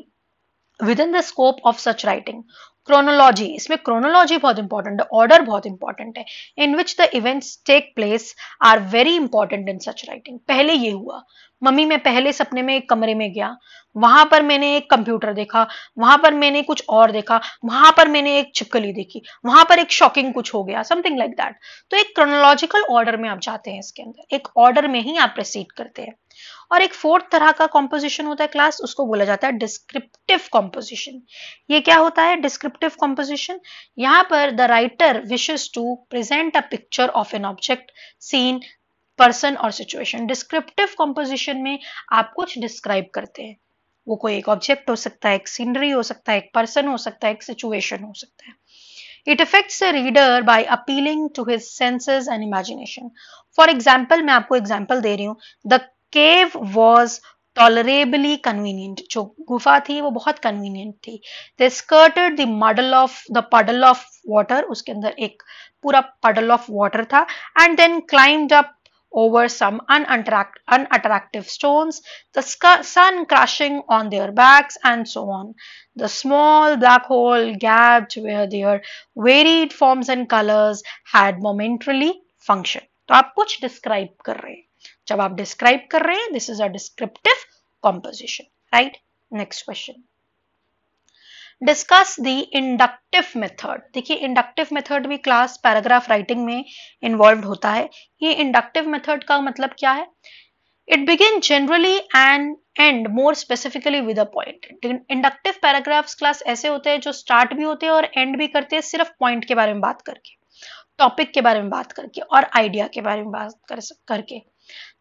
within the scope of such writing chronology इसमें क्रोनोलॉजी बहुत इंपॉर्टेंट है ऑर्डर बहुत इंपॉर्टेंट है in which the events take place are very important in such writing पहले ये हुआ मम्मी मैं पहले सपने में एक कमरे में गया वहां पर मैंने एक कंप्यूटर देखा वहां पर मैंने कुछ और देखा वहां पर मैंने एक छिपकली देखी वहां पर एक शॉकिंग कुछ हो गया समथिंग लाइक दैट तो एक क्रोनोलॉजिकल ऑर्डर में आप जाते हैं इसके अंदर एक ऑर्डर में ही आप प्रोसीड करते हैं और एक फोर्थ तरह का कॉम्पोजिशन होता है क्लास उसको बोला जाता है डिस्क्रिप्टिव कॉम्पोजिशन ये क्या होता है डिस्क्रिप्टिव कॉम्पोजिशन यहाँ पर the writer wishes to present a picture of an object scene person और सिचुएशन डिस्क्रिप्टिव कॉम्पोजिशन में आप कुछ डिस्क्राइब करते हैं वो कोई एक ऑब्जेक्ट हो सकता है एक सीनरी हो सकता है एक पर्सन हो सकता है एक सिचुएशन हो सकता है it affects a reader by appealing to his senses and imagination for example मैं आपको एग्जाम्पल दे रही हूँ the cave was tolerably convenient जो गुफा थी वो बहुत कन्वीनियंट थी they skirted the model of the puddle of water उसके अंदर एक पूरा पडल ऑफ वॉटर था and then climbed up over some unattract unattractive stones, the sun crashing on their backs, and so on. The small black hole gapped where their varied forms and colors had momentarily functioned. So, आप कुछ describe कर रहे हैं जब आप describe कर रहे हैं this is a discuss the inductive method देखिए इंडक्टिव मेथड भी क्लास पैराग्राफ राइटिंग में इन्वॉल्व होता है ये इंडक्टिव मेथड का मतलब क्या है it begin generally and end more specifically with a point inductive paragraphs class ऐसे होते हैं जो स्टार्ट भी होते हैं और एंड भी करते हैं सिर्फ पॉइंट के बारे में बात करके टॉपिक के बारे में बात करके और आइडिया के बारे में बात कर करके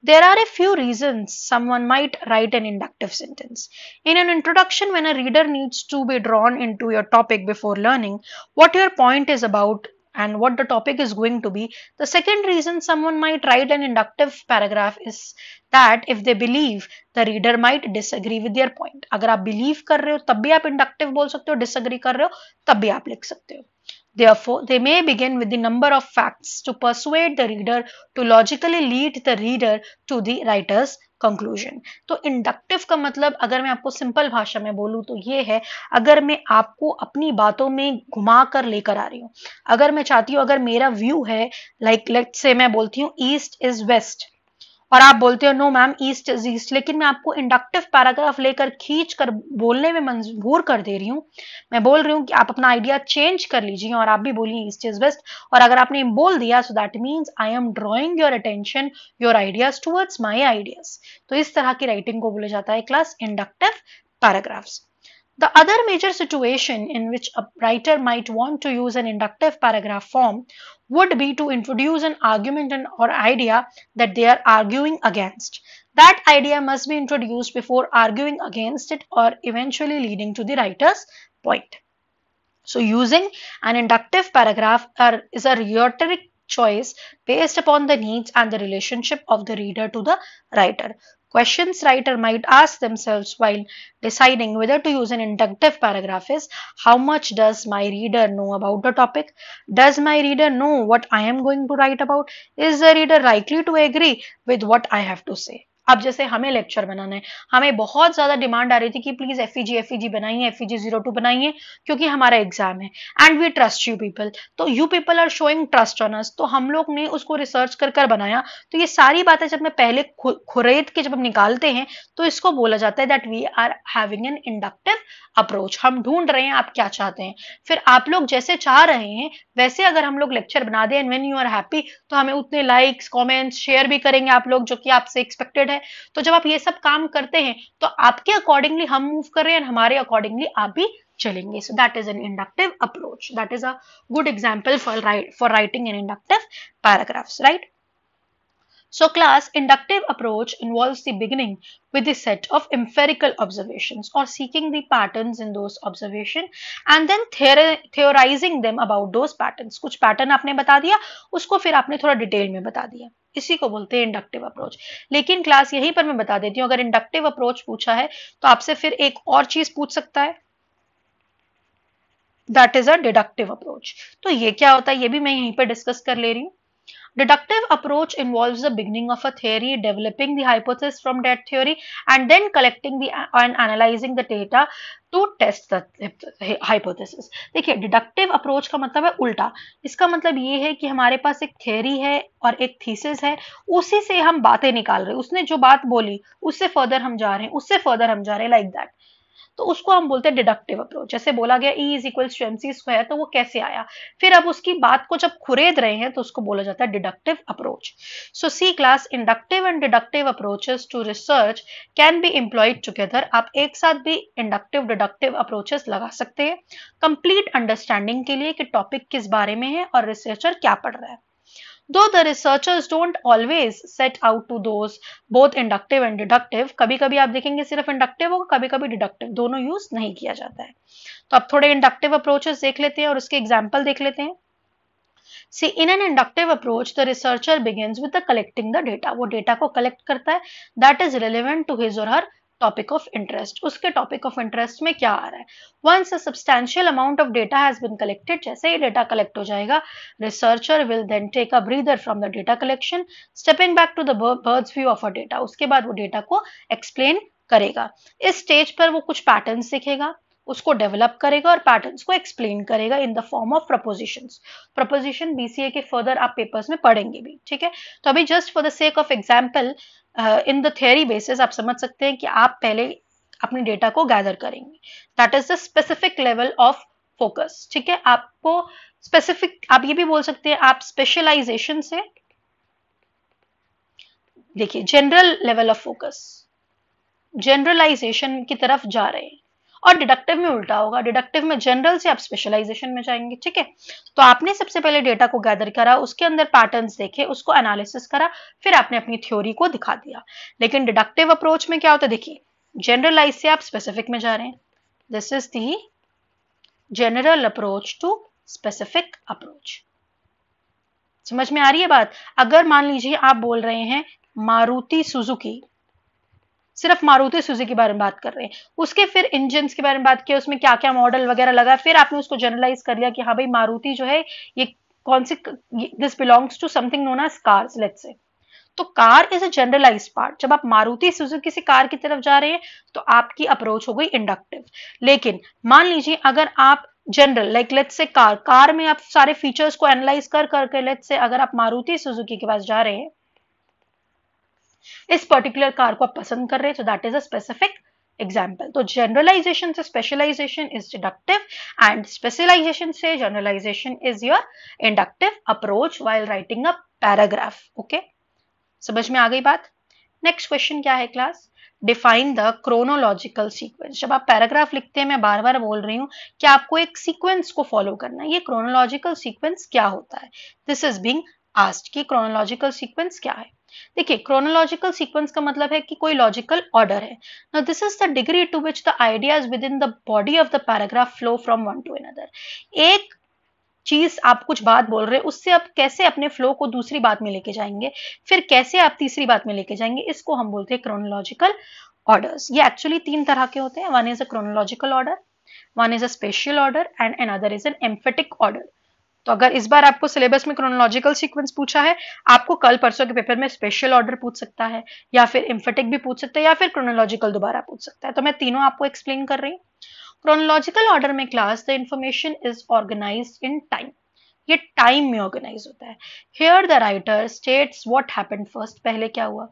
There are a few reasons someone might write an inductive sentence. In an introduction, when a reader needs to be drawn into your topic before learning what your point is about and what the topic is going to be, the second reason someone might write an inductive paragraph is that if they believe the reader might disagree with their point. अगर आप believe कर रहे हो तब भी आप inductive बोल सकते हो disagree कर रहे हो तब भी आप लिख सकते हो Therefore, they may begin with the number of facts to persuade the reader to logically lead the reader to the writer's conclusion तो इंडक्टिव का मतलब अगर मैं आपको सिंपल भाषा में बोलूं तो ये है अगर मैं आपको अपनी बातों में घुमा कर लेकर आ रही हूं अगर मैं चाहती हूं अगर मेरा व्यू है लाइक like, लेट से मैं बोलती हूँ ईस्ट इज वेस्ट और आप बोलते हो no ma'am east is east लेकिन मैं आपको इंडक्टिव पैराग्राफ लेकर खींच कर बोलने में मजबूर कर दे रही हूँ मैं बोल रही हूँ कि आप अपना आइडिया चेंज कर लीजिए और आप भी बोलिए ईस्ट इज वेस्ट और अगर आपने बोल दिया so that means I am drawing your attention your ideas towards my ideas तो इस तरह की राइटिंग को बोला जाता है class inductive paragraphs The other major situation in which a writer might want to use an inductive paragraph form would be to introduce an argument or idea that they are arguing against. That idea must be introduced before arguing against it or eventually leading to the writer's point. So using an inductive paragraph are, is a rhetoric choice based upon the needs and the relationship of the reader to the writer. Questions writer might ask themselves while deciding whether to use an inductive paragraph is how much does my reader know about the topic? Does my reader know what I am going to write about? Is the reader likely to agree with what I have to say? अब जैसे हमें lecture बनाना है हमें बहुत ज्यादा demand आ रही थी कि please F E G F E G बनाइए F E G zero two बनाइए क्योंकि हमारा एग्जाम है and we trust you people तो you people are showing trust on us तो हम लोग ने उसको रिसर्च कर कर बनाया तो ये सारी बातें जब मैं पहले खुरेद के जब हम निकालते हैं तो इसको बोला जाता है that we are having an inductive approach हम ढूंढ रहे हैं आप क्या चाहते हैं फिर आप लोग जैसे चाह रहे हैं वैसे अगर हम लोग लेक्चर बना दें and when you are happy तो हमें उतने लाइक्स कॉमेंट्स शेयर भी करेंगे आप लोग जो कि आपसे एक्सपेक्टेड है है तो जब आप ये सब काम करते हैं तो आपके अकॉर्डिंगली हम मूव कर रहे हैं हमारे अकॉर्डिंगली आप भी चलेंगे so that is an inductive approach that is a good example for for writing an inductive paragraphs right So class inductive approach involves the beginning with a set of empirical observations or seeking the patterns in those observation and then theorizing them about those patterns. कुछ pattern आपने बता दिया उसको फिर आपने थोड़ा detail में बता दिया इसी को बोलते हैं इंडक्टिव अप्रोच लेकिन क्लास यहीं पर मैं बता देती हूँ अगर इंडक्टिव अप्रोच पूछा है तो आपसे फिर एक और चीज पूछ सकता है that is a deductive approach तो ये क्या होता है ये भी मैं यहीं पर डिस्कस कर ले रही हूँ Deductive approach involves the beginning of a theory, developing the hypothesis from that theory and then collecting the and analyzing the data to to test hypothesis देखिए डिडक्टिव अप्रोच का मतलब है उल्टा इसका मतलब ये है कि हमारे पास एक थ्योरी है और एक थीसिस है उसी से हम बातें निकाल रहे उसने जो बात बोली उससे further हम जा रहे हैं उससे further हम जा रहे हैं like that तो उसको हम बोलते हैं डिडक्टिव अप्रोच जैसे बोला गया E is equal to M C square तो वो कैसे आया फिर अब उसकी बात को जब खुरेद रहे हैं तो उसको बोला जाता है deductive approach so see class inductive and deductive approaches to research can be employed together आप एक साथ भी इंडक्टिव डिडक्टिव अप्रोचेस लगा सकते हैं कंप्लीट अंडरस्टैंडिंग के लिए कि टॉपिक किस बारे में है और रिसर्चर क्या पढ़ रहा है though the researchers don't always set out to those both inductive and deductive कभी कभी आप देखेंगे सिर्फ इंडक्टिव होगा कभी कभी डिडक्टिव दोनों यूज नहीं किया जाता है तो आप थोड़े इंडक्टिव अप्रोचेस देख लेते हैं और उसके एग्जाम्पल देख लेते हैं see in an inductive approach the researcher begins with the collecting the data वो डेटा को कलेक्ट करता है that is relevant to his और हर टॉपिक ऑफ इंटरेस्ट उसके टॉपिक ऑफ इंटरेस्ट में क्या आ रहा है once a substantial amount of data has been collected जैसे ही डेटा कलेक्ट हो जाएगा researcher will then take a breather from the data collection stepping back to the bird's view of a data उसके बाद वो डेटा को explain करेगा इस स्टेज पर वो कुछ पैटर्न्स सीखेगा उसको डेवलप करेगा और पैटर्न को एक्सप्लेन करेगा in the form of proposition proposition BCA के फर्दर आप पेपर्स में पढ़ेंगे भी ठीक है तो अभी just for the sake of example in the theory basis आप समझ सकते हैं कि आप पहले अपने डेटा को गैदर करेंगे that is the specific level of focus ठीक है आपको स्पेसिफिक आप ये भी बोल सकते हैं आप स्पेशलाइजेशन से देखिए general level of focus generalization की तरफ जा रहे हैं और डिडक्टिव में उल्टा होगा डिडक्टिव में जनरल से आप स्पेशलाइजेशन में जाएंगे ठीक है तो आपने सबसे पहले डेटा को गैदर करा उसके अंदर पैटर्न देखे उसको एनालिसिस करा फिर आपने अपनी थ्योरी को दिखा दिया लेकिन डिडक्टिव अप्रोच में क्या होता है देखिए जनरलाइज से आप स्पेसिफिक में जा रहे हैं this is the general approach to specific approach समझ में आ रही है बात अगर मान लीजिए आप बोल रहे हैं मारुति सुजुकी सिर्फ मारुति सुजुकी के बारे में बात कर रहे हैं उसके फिर इंजन के बारे में बात किया उसमें क्या क्या मॉडल वगैरह लगा फिर आपने उसको जनरलाइज कर लिया कि हाँ भाई मारुति जो है ये कौन सी this belongs to something known as cars से तो car is a generalize part जब आप मारुति सुजुकी से कार की तरफ जा रहे हैं तो आपकी अप्रोच हो गई इंडक्टिव लेकिन मान लीजिए अगर आप general like let's say car car में आप सारे फीचर्स को एनालाइज कर करके लेट्स से अगर आप मारुति सुजुकी के पास जा रहे हैं इस पर्टिकुलर कार को आप पसंद कर रहे हैं so that is a specific example तो जनरलाइजेशन तो से specialization is deductive and specialization से generalization is your inductive approach while writing a paragraph okay समझ में आ गई बात नेक्स्ट क्वेश्चन क्या है class define the chronological sequence जब आप पैराग्राफ लिखते हैं मैं बार बार बोल रही हूँ कि आपको एक सीक्वेंस को फॉलो करना है ये क्रोनोलॉजिकल सीक्वेंस क्या होता है दिस इज बींग आस्ट की क्रोनोलॉजिकल सीक्वेंस क्या है देखिए क्रोनोलॉजिकल सीक्वेंस का मतलब है कि कोई लॉजिकल ऑर्डर है now this is the degree to which the ideas within the body of the paragraph flow from one to another एक चीज आप कुछ बात बोल रहे हैं उससे आप कैसे अपने फ्लो को दूसरी बात में लेके जाएंगे फिर कैसे आप तीसरी बात में लेके जाएंगे इसको हम बोलते हैं क्रोनोलॉजिकल ऑर्डर्स ये एक्चुअली तीन तरह के होते हैं one is a chronological order one is a spatial order and another is an emphatic order तो अगर इस बार आपको सिलेबस में क्रोनोलॉजिकल सीक्वेंस पूछा है आपको कल परसों के पेपर में स्पेशल ऑर्डर पूछ सकता है या फिर इम्फेटिक भी पूछ सकता है या फिर क्रोनोलॉजिकल दोबारा पूछ सकता है तो मैं तीनों आपको एक्सप्लेन कर रही हूँ क्रोनोलॉजिकल ऑर्डर में class the information is organize in time ये टाइम में ऑर्गेनाइज होता है here the writer states what happened first पहले क्या हुआ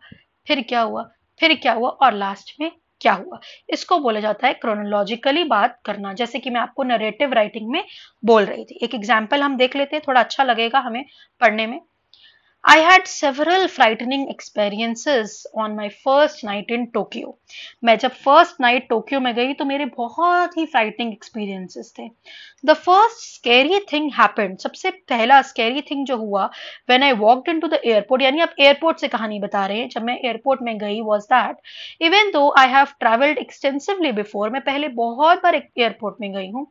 फिर क्या हुआ फिर क्या हुआ और लास्ट में क्या हुआ इसको बोला जाता है क्रोनोलॉजिकली बात करना जैसे कि मैं आपको नरेटिव राइटिंग में बोल रही थी एक एग्जाम्पल हम देख लेते हैं थोड़ा अच्छा लगेगा हमें पढ़ने में I had several frightening experiences on my first night in Tokyo. मैं जब first night Tokyo में गई तो मेरे बहुत ही frightening experiences थे The first scary thing happened. सबसे पहला scary thing जो हुआ when I walked into the airport यानी आप airport से कहानी बता रहे हैं जब मैं airport में गई was that even though I have traveled extensively before मैं पहले बहुत बार airport में गई हूँ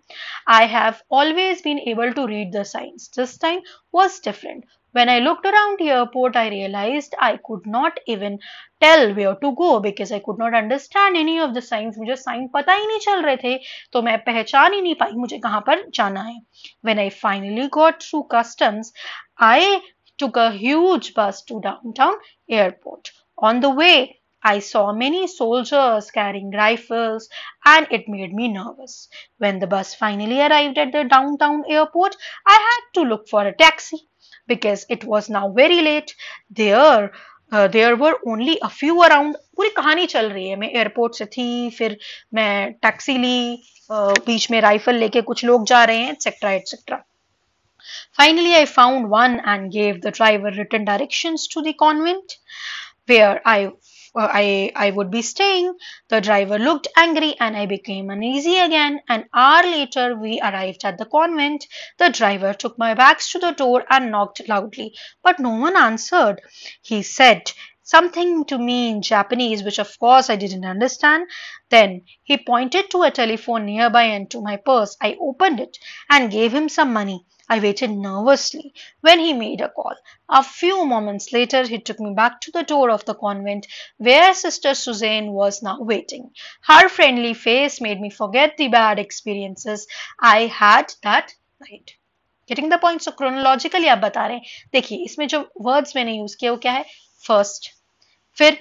I have always been able to read the signs. This time was different. When I looked around the airport, I realized I could not even tell where to go because I could not understand any of the signs. मुझे sign पता ही नहीं चल रहे थे तो मैं पहचान ही नहीं पाई मुझे कहाँ पर जाना है When I finally got through customs, I took a huge bus to downtown airport. On the way, I saw many soldiers carrying rifles and it made me nervous. When the bus finally arrived at the downtown airport, I had to look for a taxi. because it was now very late. There there were only a few around पूरी कहानी चल रही है मैं airport से थी फिर मैं टैक्सी ली uh, बीच में राइफल लेके कुछ लोग जा रहे हैं etcetera etcetera Finally, I found one and gave the driver written directions to the convent where I I, I would be staying. The driver looked angry and I became uneasy again. An hour later, we arrived at the convent. The driver took my bags to the door and knocked loudly, but no one answered. He said, something to me in Japanese, which of course I didn't understand. Then he pointed to a telephone nearby and to my purse. I opened it and gave him some money. I waited nervously when he made a call. A few moments later, he took me back to the door of the convent where Sister Suzanne was now waiting. Her friendly face made me forget the bad experiences I had that night. Getting the points so chronologically आप बता रहे हैं देखिए इसमें जो words मैंने use किया वो क्या है फर्स्ट फिर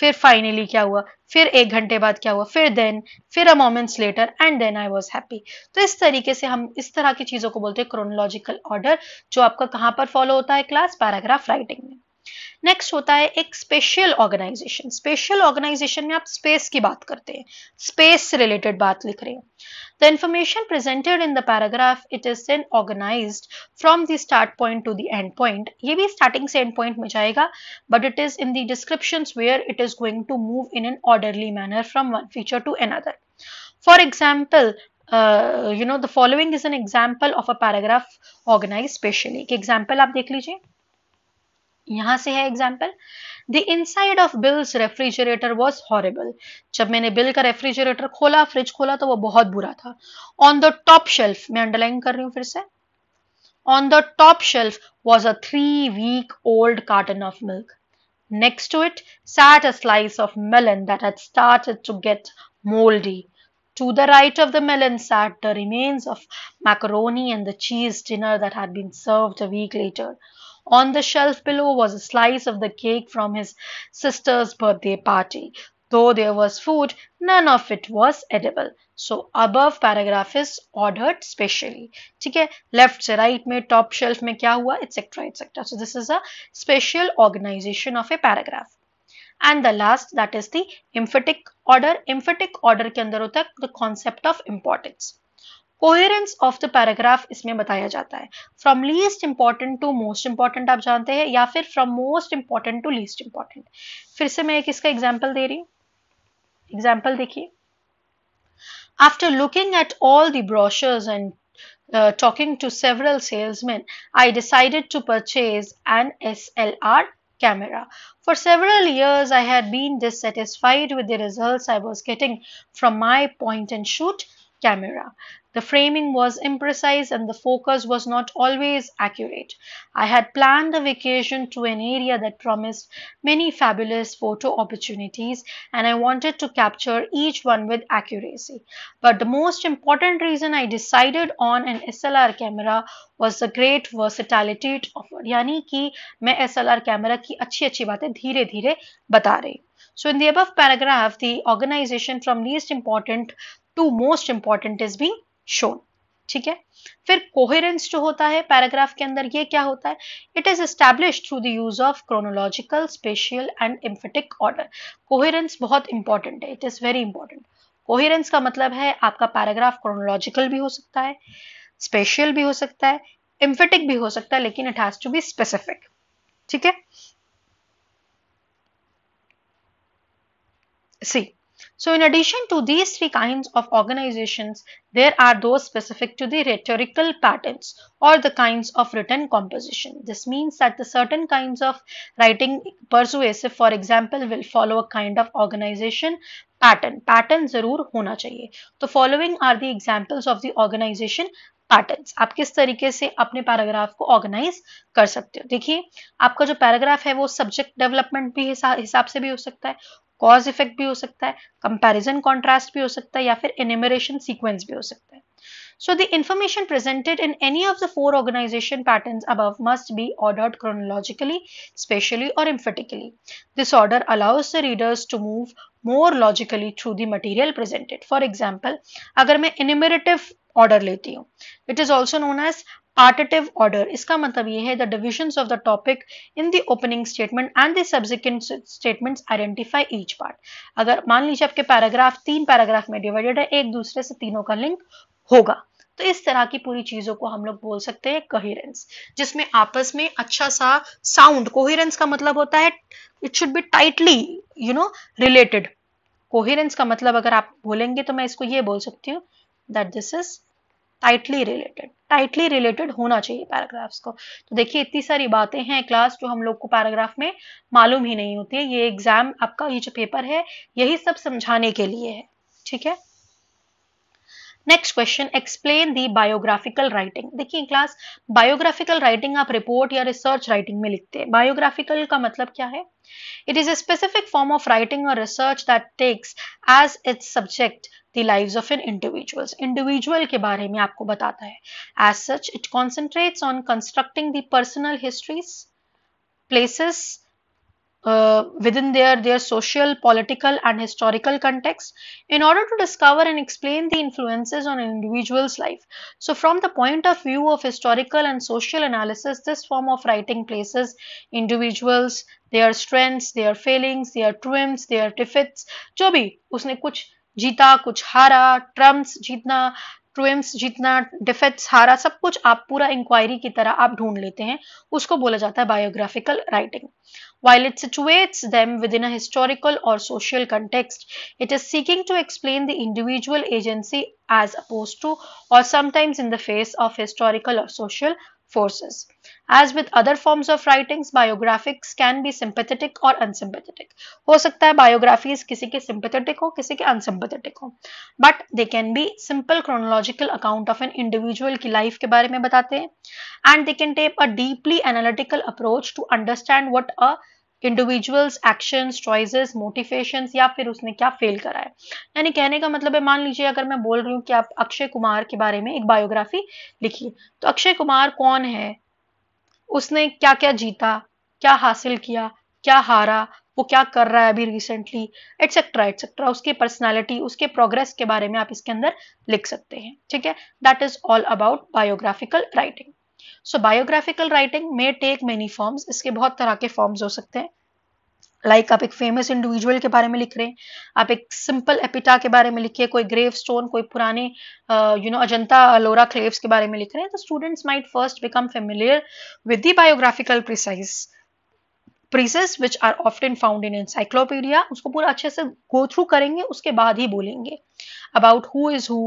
फिर फाइनली क्या हुआ फिर एक घंटे बाद क्या हुआ फिर देन फिर a moments later and then I was happy तो इस तरीके से हम इस तरह की चीज़ों को बोलते हैं क्रोनोलॉजिकल ऑर्डर जो आपका कहाँ पर फॉलो होता है क्लास पैराग्राफ राइटिंग में नेक्स्ट होता है एक स्पेशल ऑर्गेनाइजेशन स्पेशल ऑर्गेनाइजेशन में आप स्पेस की बात करते हैं स्पेस से रिलेटेड बात लिख रहे हैं the information presented in the paragraph it is then organize from the start point to the end point ये भी स्टार्टिंग से एंड पॉइंट में जाएगा but it is in the description where it is going to move in an orderly manner from one feature to another for example you know the following is an example of a paragraph organize spatially एक example आप देख लीजिए यहाँ से है example the inside of Bill's refrigerator was horrible जब मैंने bill का रेफ्रिजरेटर खोला फ्रिज खोला तो वो बहुत बुरा था ऑन द टॉप शेल्फ मैं अंडरलाइन कर रही हूँ फिर से on the top shelf was a three week old carton of milk Next to it sat a slice of melon that had started to get moldy. To the right of the melon sat the remains of macaroni and the cheese dinner that had been served a week later. On the shelf below was a slice of the cake from his sister's birthday party. Though there was food, none of it was edible. So above paragraph is ordered specially. Okay, left to right, me top shelf, me kya hua, etc., etc. So this is a special organization of a paragraph. And the last that is the emphatic order. Emphatic order के अंदर the concept of importance. Coherence of the paragraph इसमें बताया जाता है from least important to most important आप जानते हैं या फिर from most important to least important फिर से मैं एक इसका एग्जाम्पल दे रही हूँ एग्जाम्पल देखिए after looking at all the brochures and talking to several salesman I decided to purchase an S L R camera for several years I had been dissatisfied with the result I was getting from my point and shoot camera The framing was imprecise and the focus was not always accurate. I had planned a vacation to an area that promised many fabulous photo opportunities and I wanted to capture each one with accuracy. But the most important reason I decided on an SLR camera was the great versatility of यानी Yani ki S SLR camera ki की अच्छी baatein बातें धीरे धीरे बता रही so in the above paragraph the organization from least important to most important shown ठीक है फिर कोहेरेंस जो होता है पैराग्राफ के अंदर ये क्या होता है it is establish through the use of chronological spatial and emphatic order coherence बहुत इंपॉर्टेंट है it is very important coherence का मतलब है आपका पैराग्राफ क्रोनोलॉजिकल भी हो सकता है स्पेशियल भी हो सकता है इम्फेटिक भी हो सकता है लेकिन it has to be specific ठीक है see So in addition to these three kinds of organizations, there are those specific to the rhetorical patterns or the kinds of written composition. This means that the certain kinds of writing persuasive, for example, will follow a kind of organization pattern. Pattern zarur hona chahiye so following are the examples of the organization patterns आप किस तरीके से अपने paragraph को organise कर सकते हो देखिए आपका जो पैराग्राफ है वो सब्जेक्ट डेवलपमेंट भी हिसाब से भी हो सकता है कॉज इफेक्ट भी हो सकता है कंपेरिजन कॉन्ट्रास्ट भी हो सकता है या फिर एनिमरेशन सीक्वेंस भी हो सकता है so the information presented in any of the four organization pattern above must be ordered chronologically spatially और emphatically this order allows the readers to move more logically through the material presented for example अगर मैं enumerative order लेती हूँ it is also known as iterative order इसका मतलब ये है the division of the topic in the opening statement and the subsequent statement identify each part अगर मान लीजिए आपके पैराग्राफ तीन पैराग्राफ में डिवाइडेड है एक दूसरे से तीनों का लिंक होगा तो इस तरह की पूरी चीजों को हम लोग बोल सकते हैं कहिरेंस जिसमें आपस में अच्छा सा साउंड कोहिरेंस का मतलब होता है it should be tightly you know related coherence का मतलब अगर आप बोलेंगे तो मैं इसको ये बोल सकती हूँ that this is tightly related tightly related होना चाहिए पैराग्राफ्स को तो देखिए इतनी सारी बातें हैं क्लास जो हम लोग को पैराग्राफ में मालूम ही नहीं होती है ये एग्जाम आपका ये जो पेपर है यही सब समझाने के लिए है ठीक है next question explain the biographical writing देखिए क्लास बायोग्राफिकल राइटिंग आप रिपोर्ट या रिसर्च राइटिंग में लिखते हैं बायोग्राफिकल का मतलब क्या है it is a specific form of writing और research that takes as its subject The lives of an individual, individual के बारे में आपको बताता है As such, it concentrates on constructing the personal histories, places uh, within their their social political and historical context in order to discover and explain the influences on an individual's life so from the point of view of historical and social analysis this form of writing places individuals their strengths their failings their triumphs their defeats jo bhi usne kuch जीता कुछ हारा Trump's जीतना terms जीतना डिफेट्स हारा सब कुछ आप पूरा इंक्वायरी की तरह आप ढूंढ लेते हैं उसको बोला जाता है biographical writing while it situates them within historical और social context it is seeking to explain the individual agency as oppose to और sometimes in the face of historical और social forces. As with other forms of writings, biographies can be sympathetic or unsympathetic. ho sakta hai biographies kisi ke sympathetic ho kisi ke unsympathetic ho But they can be simple chronological account of an individual ki life ke bare mein batate hain And they can take a deeply analytical approach to understand what a individuals actions choices motivations या फिर उसने क्या fail करा है यानी कहने का मतलब है मान लीजिए अगर मैं बोल रही हूँ कि आप अक्षय कुमार के बारे में एक बायोग्राफी लिखिए तो अक्षय कुमार कौन है उसने क्या क्या जीता क्या हासिल किया क्या हारा वो क्या कर रहा है अभी रिसेंटली एटसेट्रा एटसेट्रा उसके पर्सनालिटी उसके प्रोग्रेस के बारे में आप इसके अंदर लिख सकते हैं ठीक है that is all about biographical writing so biographical writing may take many forms इसके बहुत तरह के फॉर्म्स हो सकते हैं लाइक like आप एक फेमस इंडिविजुअल के बारे में लिख रहे हैं आप एक सिंपल एपिटा के बारे में लिखिए कोई ग्रेव स्टोन कोई पुराने you know Ajanta Ellora caves के बारे में लिख रहे हैं तो students might first become familiar with the biographical precise precis which are often found in encyclopedia उसको पूरा अच्छे से गो थ्रू करेंगे उसके बाद ही बोलेंगे about who is who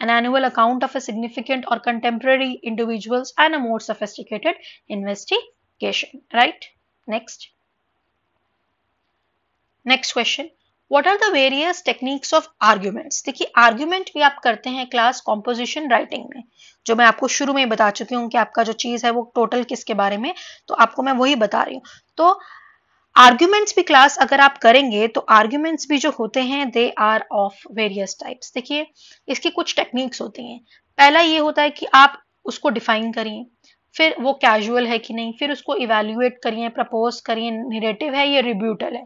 an annual account of a significant or contemporary individuals and a more sophisticated investigation right next next question what are the various techniques of arguments देखिए argument भी आप करते हैं क्लास कॉम्पोजिशन राइटिंग में जो मैं आपको शुरू में बता चुकी हूँ कि आपका जो चीज है वो टोटल किसके बारे में तो आपको मैं वही बता रही हूँ तो आर्ग्यूमेंट्स भी क्लास अगर आप करेंगे तो आर्ग्यूमेंट्स भी जो होते हैं they are of various types देखिए इसकी कुछ टेक्निक्स होती हैं पहला ये होता है कि आप उसको डिफाइन करिए फिर वो कैजुअल है कि नहीं फिर उसको इवेल्युएट करिए प्रपोज करिए निरेटिव है या रिब्यूटल है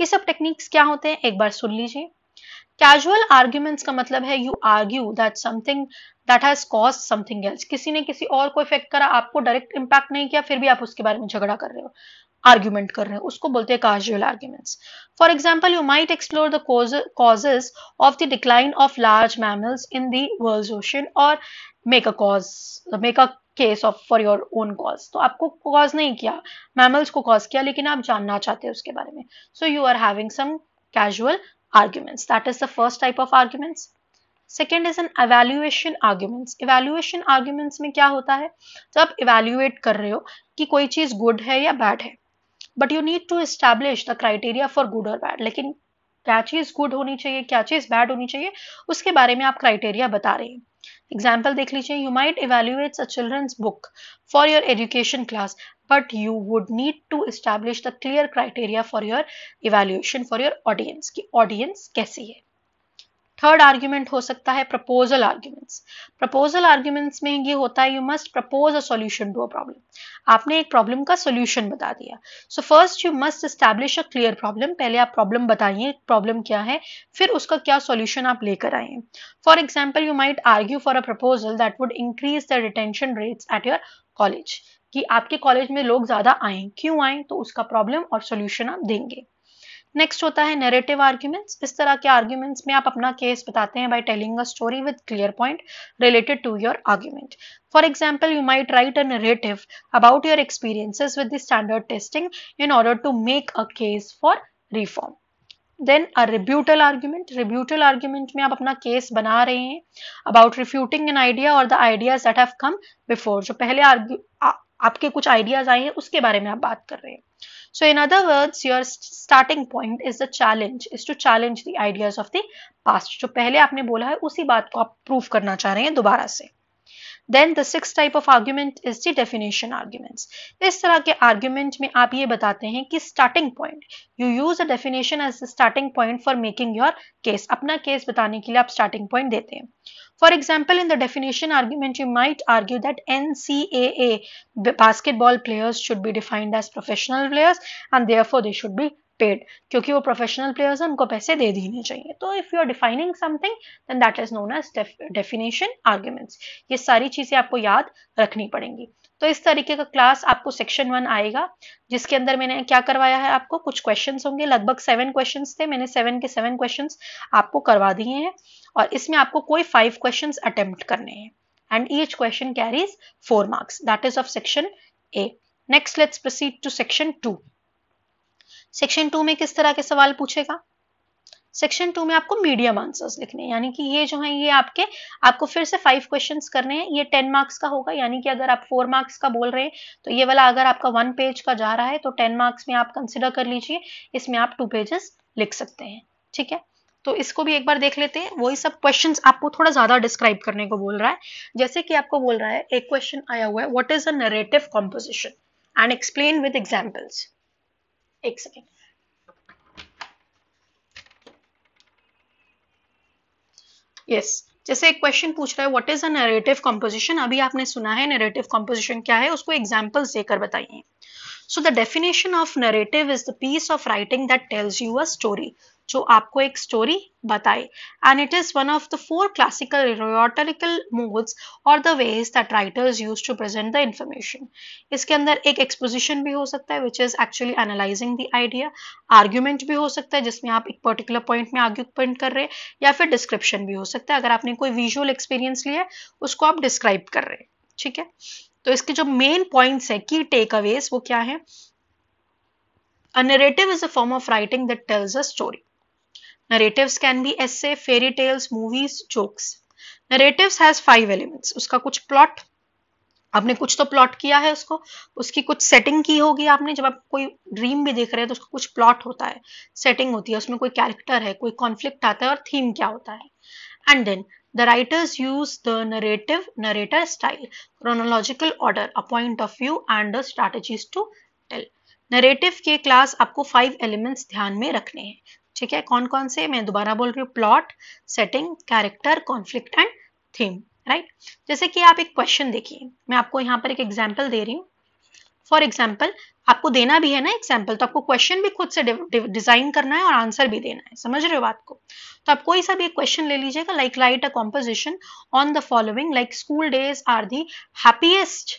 ये सब टेक्निक्स क्या होते हैं एक बार सुन लीजिए कैजुअल आर्ग्यूमेंट्स का मतलब है you argue that something that has cause something else किसी ने किसी और को इफेक्ट करा आपको डायरेक्ट इम्पैक्ट नहीं किया फिर भी आप उसके बारे में झगड़ा कर रहे हो आर्ग्यूमेंट कर रहे हैं उसको बोलते हैं causal arguments for example you might explore the of the decline of large mammals in the world ocean और make a cause make a case of for your own cause तो आपको कॉज नहीं किया मैमल्स को cause किया लेकिन आप जानना चाहते हैं उसके बारे में so you are having some causal arguments that is the first type of arguments second is an evaluation arguments evaluation arguments में क्या होता है जब इवेल्युएट कर रहे हो कि कोई चीज गुड है या बैड है but you need to establish the criteria for good और बैड लेकिन क्या चीज़ गुड होनी चाहिए क्या चीज़ बैड होनी चाहिए उसके बारे में आप क्राइटेरिया बता रहे हैं एग्जाम्पल देख लीजिए you might evaluate a children's book for your education class but you would need to establish the clear criteria for your evaluation for your audience की ऑडियंस कैसी है थर्ड आर्ग्यूमेंट हो सकता है प्रपोजल आर्ग्यूमेंट्स प्रपोजल आर्ग्यूमेंट्स में ये होता है you must propose a solution to a problem आपने एक प्रॉब्लम का सॉल्यूशन बता दिया so first you must establish a clear problem पहले आप प्रॉब्लम बताइए प्रॉब्लम क्या है फिर उसका क्या सॉल्यूशन आप लेकर आए for example you might argue for a proposal that would increase the retention rates at your college कि आपके कॉलेज में लोग ज्यादा आए क्यों आए तो उसका प्रॉब्लम और सोल्यूशन आप देंगे नेक्स्ट होता है नेरेटिव आर्ग्यूमेंट्स इस तरह के आर्ग्यूमेंट्स में आप अपना केस बताते हैं by telling a story with clear point related to your argument for example, you might write a narrative about your experiences with the standard testing in order to make a case for reform. Then a rebuttal argument rebuttal argument में आप अपना case बना रहे हैं about refuting an idea और the ideas that have come before जो पहले argue आपके कुछ आइडियाज आए हैं उसके बारे में आप बात कर रहे हैं So in other words, your starting point is the challenge, is to challenge the ideas of the past. jo pehle aapne bola hai usi baat ko aap prove karna cha rahe hain dobara se then the six type of argument is the definition arguments इस तरह के argument में आप ये बताते हैं कि starting point you use a definition as the starting point for making your case अपना केस बताने के लिए आप स्टार्टिंग पॉइंट देते हैं For example, in the definition argument, you might argue that NCAA basketball players should be defined as professional players and therefore they should be paid क्योंकि वो professional players हैं उनको पैसे दे देने चाहिए तो if you are defining something then that is known as definition arguments ये सारी चीज़ें आपको याद रखनी पड़ेंगी तो इस तरीके का क्लास आपको सेक्शन वन आएगा जिसके अंदर मैंने क्या करवाया है आपको कुछ क्वेश्चन होंगे लगभग सेवन क्वेश्चन थे मैंने सेवन के सेवन क्वेश्चन आपको करवा दिए हैं और इसमें आपको कोई फाइव क्वेश्चन अटेम्प्ट करने हैं and each question carries four marks that is of section A. Next let's proceed to section 2 section two में किस तरह के सवाल पूछेगा सेक्शन टू में आपको मीडियम आंसर्स लिखने हैं यानी कि ये जो है ये आपके आपको फिर से फाइव क्वेश्चंस करने हैं ये टेन मार्क्स का होगा यानी कि अगर आप फोर मार्क्स का बोल रहे हैं तो ये वाला अगर आपका वन पेज का जा रहा है तो टेन मार्क्स में आप कंसिडर कर लीजिए इसमें आप टू पेजेस लिख सकते हैं ठीक है तो इसको भी एक बार देख लेते हैं वही सब क्वेश्चन आपको थोड़ा ज्यादा डिस्क्राइब करने को बोल रहा है जैसे कि आपको बोल रहा है एक क्वेश्चन आया हुआ है what is a narrative composition and explain with examples एक सेकेंड यस जैसे एक क्वेश्चन पूछ रहा है व्हाट इज अ कॉम्पोजिशन अभी आपने सुना है नरेटिव कॉम्पोजिशन क्या है उसको एग्जांपल्स देकर बताइए so the definition of narrative is the piece of writing that tells you a story जो आपको एक स्टोरी बताए and it is one of the four classical rhetorical modes और the ways that writers use to present the information इसके अंदर एक exposition भी हो सकता है which is actually analysing the idea argument भी हो सकता है जिसमें आप एक पर्टिकुलर पॉइंट में आर्ग्यू पॉइंट कर रहे हैं या फिर डिस्क्रिप्शन भी हो सकता है अगर आपने कोई विजुअल एक्सपीरियंस लिया है उसको आप डिस्क्राइब कर रहे हैं ठीक है तो इसके जो मेन पॉइंट है की टेक अवेज वो क्या है uh is a form of writing that tells a story narratives can be essay fairy tales movies jokes narratives has five elements उसका कुछ प्लॉट आपने कुछ तो प्लॉट किया है उसको उसकी कुछ सेटिंग की होगी आपने जब आप कोई ड्रीम भी देख रहे हैं तो उसका कुछ प्लॉट होता है सेटिंग होती है उसमें कोई कैरेक्टर है कोई कॉन्फ्लिक्ट आता है और थीम क्या होता है and then the writers use the narrative narrator style chronological order a point of view and the strategies to tell narrative के क्लास आपको फाइव एलिमेंट्स ध्यान में रखने हैं ठीक है कौन कौन से मैं दोबारा बोल रही हूँ plot setting character conflict and theme right जैसे कि आप एक क्वेश्चन देखिए मैं आपको यहाँ पर एक एग्जाम्पल दे रही हूँ फॉर एग्जाम्पल आपको देना भी है ना एग्जाम्पल तो आपको क्वेश्चन भी खुद से डिजाइन करना है और आंसर भी देना है समझ रहे हो बात को तो आप कोई सा भी एक क्वेश्चन ले लीजिएगा like write a composition on the following like school days are the happiest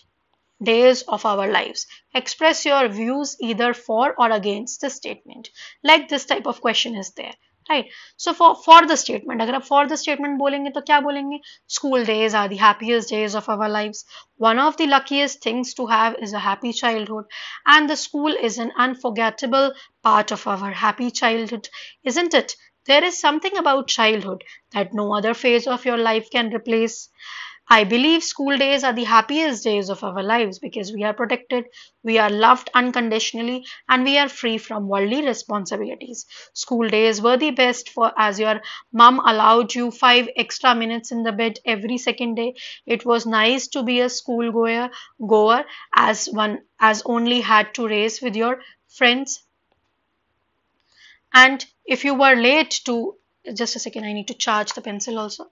days of our lives. Express your views either for or against the statement. Like this type of question is there. Right. So for for the statement, if for the statement, bolenge, to kya bolenge? School days are the happiest days of our lives. One of the luckiest things to have is a happy childhood, and the school is an unforgettable part of our happy childhood, isn't it? There is something about childhood that no other phase of your life can replace. I believe school days are the happiest days of our lives because we are protected, we are loved unconditionally, and we are free from worldly responsibilities. School days were the best for as your mom allowed you five extra minutes in the bed every second day. It was nice to be a school goer, goer as one as only had to race with your friends. And if you were late to just a second, I need to charge the pencil also.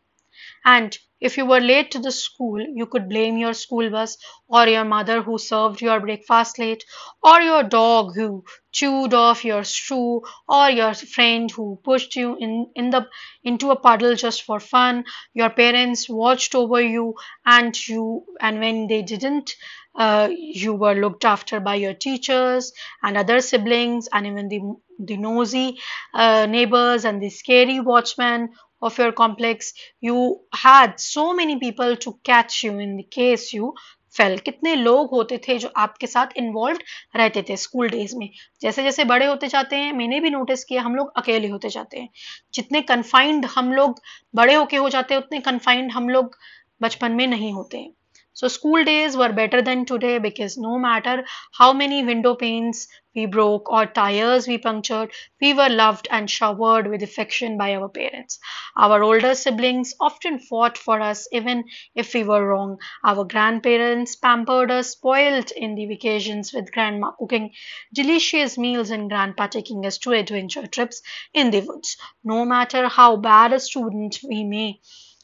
And if you were late to the school, you could blame your school bus or your mother who served your breakfast late or your dog who chewed off your shoe or your friend who pushed you in, in the into a puddle just for fun. Your parents watched over you and you and when they didn't, uh, you were looked after by your teachers and other siblings and even the the nosy uh, neighbors and the scary watchman of your complex you had so many people to catch you in the case you fail कितने लोग होते थे जो आपके साथ involve रहते थे school days में जैसे जैसे बड़े होते जाते हैं मैंने भी नोटिस किया हम लोग अकेले होते जाते हैं जितने कन्फाइंड हम लोग बड़े होके हो जाते हैं उतने कन्फाइंड हम लोग बचपन में नहीं होते हैं So school days were better than today because no matter how many window panes we broke or tires we punctured, we were loved and showered with affection by our parents. Our older siblings often fought for us even if we were wrong. Our grandparents pampered us, spoiled in the vacations with grandma cooking delicious meals and grandpa taking us to adventure trips in the woods. No matter how bad a student we may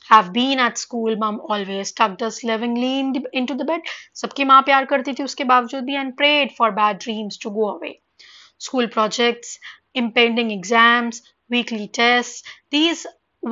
have been at school mom always tucked us lovingly into the bed sabki maa pyar karti thi uske bavajood bhi and prayed for bad dreams to go away school projects impending exams weekly tests these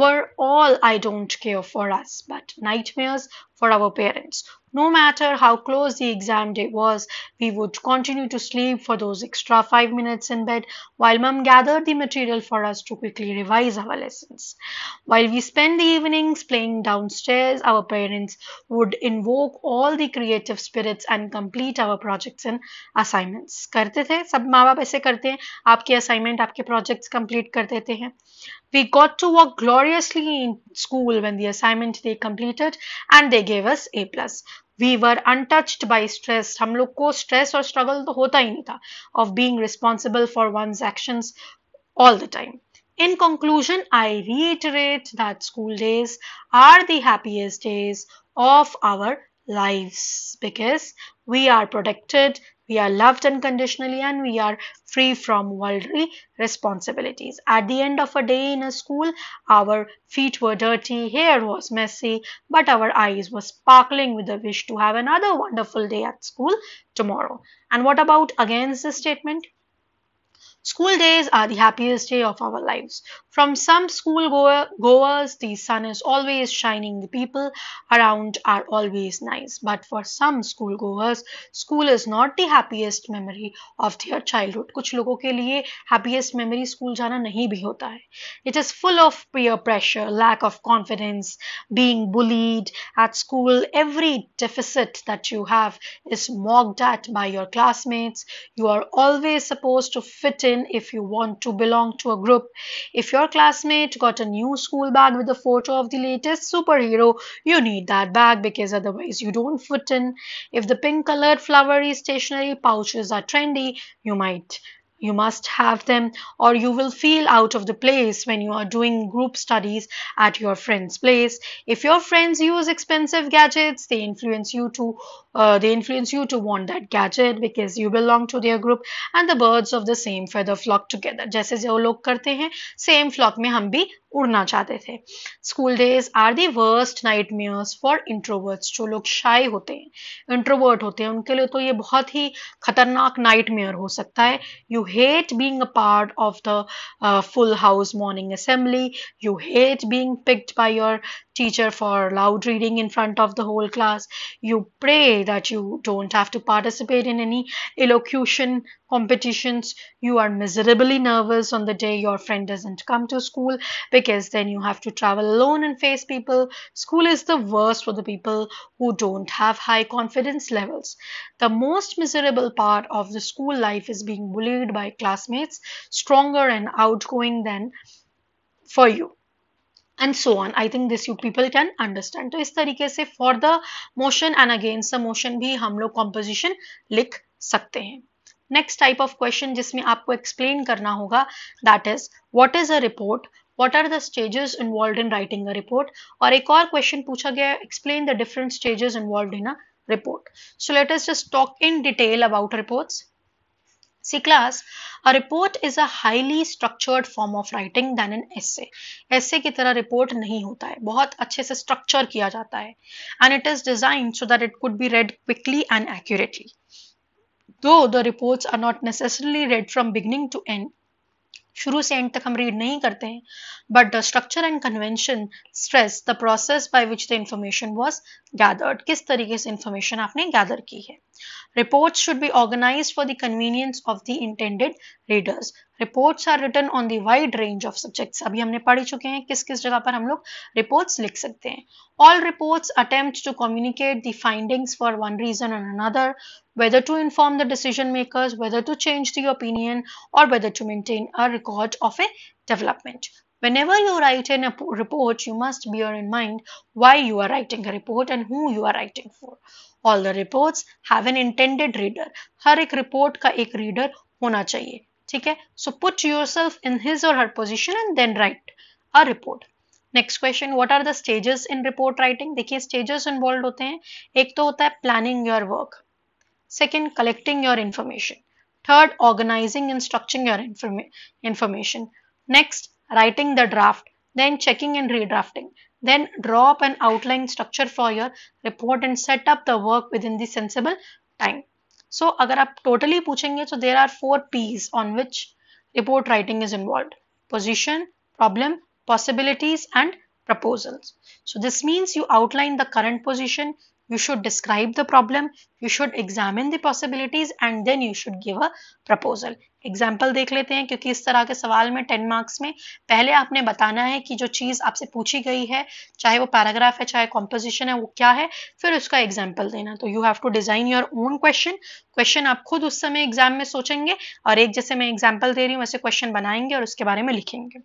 were all i don't care for us but nightmares for our parents no matter how close the exam day was, we would continue to sleep for those extra five minutes in bed while mum gathered the material for us to quickly revise our lessons. While we spent the evenings playing downstairs, our parents would invoke all the creative spirits and complete our projects and assignments. करते थे सब माँबाप ऐसे करते हैं आपके assignment आपके projects complete कर देते हैं We got to work gloriously in school when the assignment they completed and they gave us A+. We were untouched by stress हम लोग को स्ट्रेस और स्ट्रगल तो होता ही नहीं था of being responsible for one action all the time In conclusion, I reiterate that school days are the happiest days of our lives because we are protected we are loved unconditionally and we are free from worldly responsibilities. At the end of a day in a school, our feet were dirty, hair was messy, but our eyes were sparkling with the wish to have another wonderful day at school tomorrow. And what about against the statement? School days are the happiest day of our lives. From some school goers, the sun is always shining, the people around are always nice. But for some school goers, school is not the happiest memory of their childhood. कुछ लोगों के लिए happiest memory school जाना नहीं भी होता है. It is full of peer pressure, lack of confidence, being bullied at school. Every deficit that you have is mocked at by your classmates. You are always supposed to fit in if you want to belong to a group. If your classmate got a new school bag with a photo of the latest superhero, you need that bag because otherwise you don't fit in. If the pink colored flowery stationery pouches are trendy, you might you must have them or you will feel out of the place when you are doing group studies at your friend's place. If your friends use expensive gadgets, they influence you to uh, they influence you to want that gadget because you belong to their group and the birds of the same feather flock together जैसे जो लोग करते हैं same flock में हम भी उड़ना चाहते थे school days are the worst nightmares for introverts जो लोग शाय होते हैं इंट्रोवर्ट होते हैं उनके लिए तो ये बहुत ही खतरनाक नाइट मेयर हो सकता है you hate being a part of the full house morning assembly you hate being picked by your teacher for loud reading in front of the whole class. You pray that you don't have to participate in any elocution competitions. You are miserably nervous on the day your friend doesn't come to school because then you have to travel alone and face people. School is the worst for the people who don't have high confidence levels. The most miserable part of the school life is being bullied by classmates stronger and outgoing than for you and so on I think this you people can understand तो इस तरीके से for the motion and against the motion भी हम लोग composition लिख सकते हैं नेक्स्ट टाइप ऑफ क्वेश्चन जिसमें आपको एक्सप्लेन करना होगा that is what is a report what are the stages involve in writing a report और एक और क्वेश्चन पूछा गया explain the different stages involve in a report so let's just talk in detail about reports See class, a report is a highly structured form of writing than an essay. Essay की तरह report नहीं होता है बहुत अच्छे से structure किया जाता है and it is designed so that it could be read quickly and accurately. Though the reports are not necessarily read from beginning to end, शुरू से एंड तक हम रीड नहीं करते हैं but the structure and convention stress the process by which the information was gathered किस तरीके से इंफॉर्मेशन आपने गैदर की है report should be organise for the convenience of the intended readers reports are written on the wide range of subjects अभी हमने पढ़ चुके हैं किस किस जगह पर हम लोग रिपोर्ट्स लिख सकते हैं all reports attempt to communicate the findings for one reason and another whether to inform the decision makers, whether to change the opinion or whether to maintain a record of a development. Whenever you write a report, you must bear in mind why you are writing a report and who you are writing for. All the reports have an intended reader. Har ek report ka ek reader hona chahiye. ठीक है So put yourself in his or her position and then write a report. Next question: What are the stages in report writing? देखिए stages involved होते हैं एक तो होता है planning your work. Second, collecting your information. Third, organizing and structuring your informa information. Next, writing the draft, then checking and redrafting. Then draw up an outline structure for your report and set up the work within the sensible time. So agar आप totally पूछेंगे so there are four P's on which report writing is involved. Position, problem, possibilities and proposals. So this means you outline the current position, you should describe the problem you should examine the possibilities and then you should give a proposal example देख लेते हैं क्योंकि इस तरह के सवाल में ten marks में पहले आपने बताना है कि जो चीज़ आपसे पूछी गई है चाहे वो पैराग्राफ है चाहे कॉम्पोजिशन है वो क्या है फिर उसका एग्जाम्पल देना तो you have to design your own question question आप खुद उस समय एग्जाम में सोचेंगे और एक जैसे मैं एग्जाम्पल दे रही हूँ वैसे क्वेश्चन बनाएंगे और उसके बारे में लिखेंगे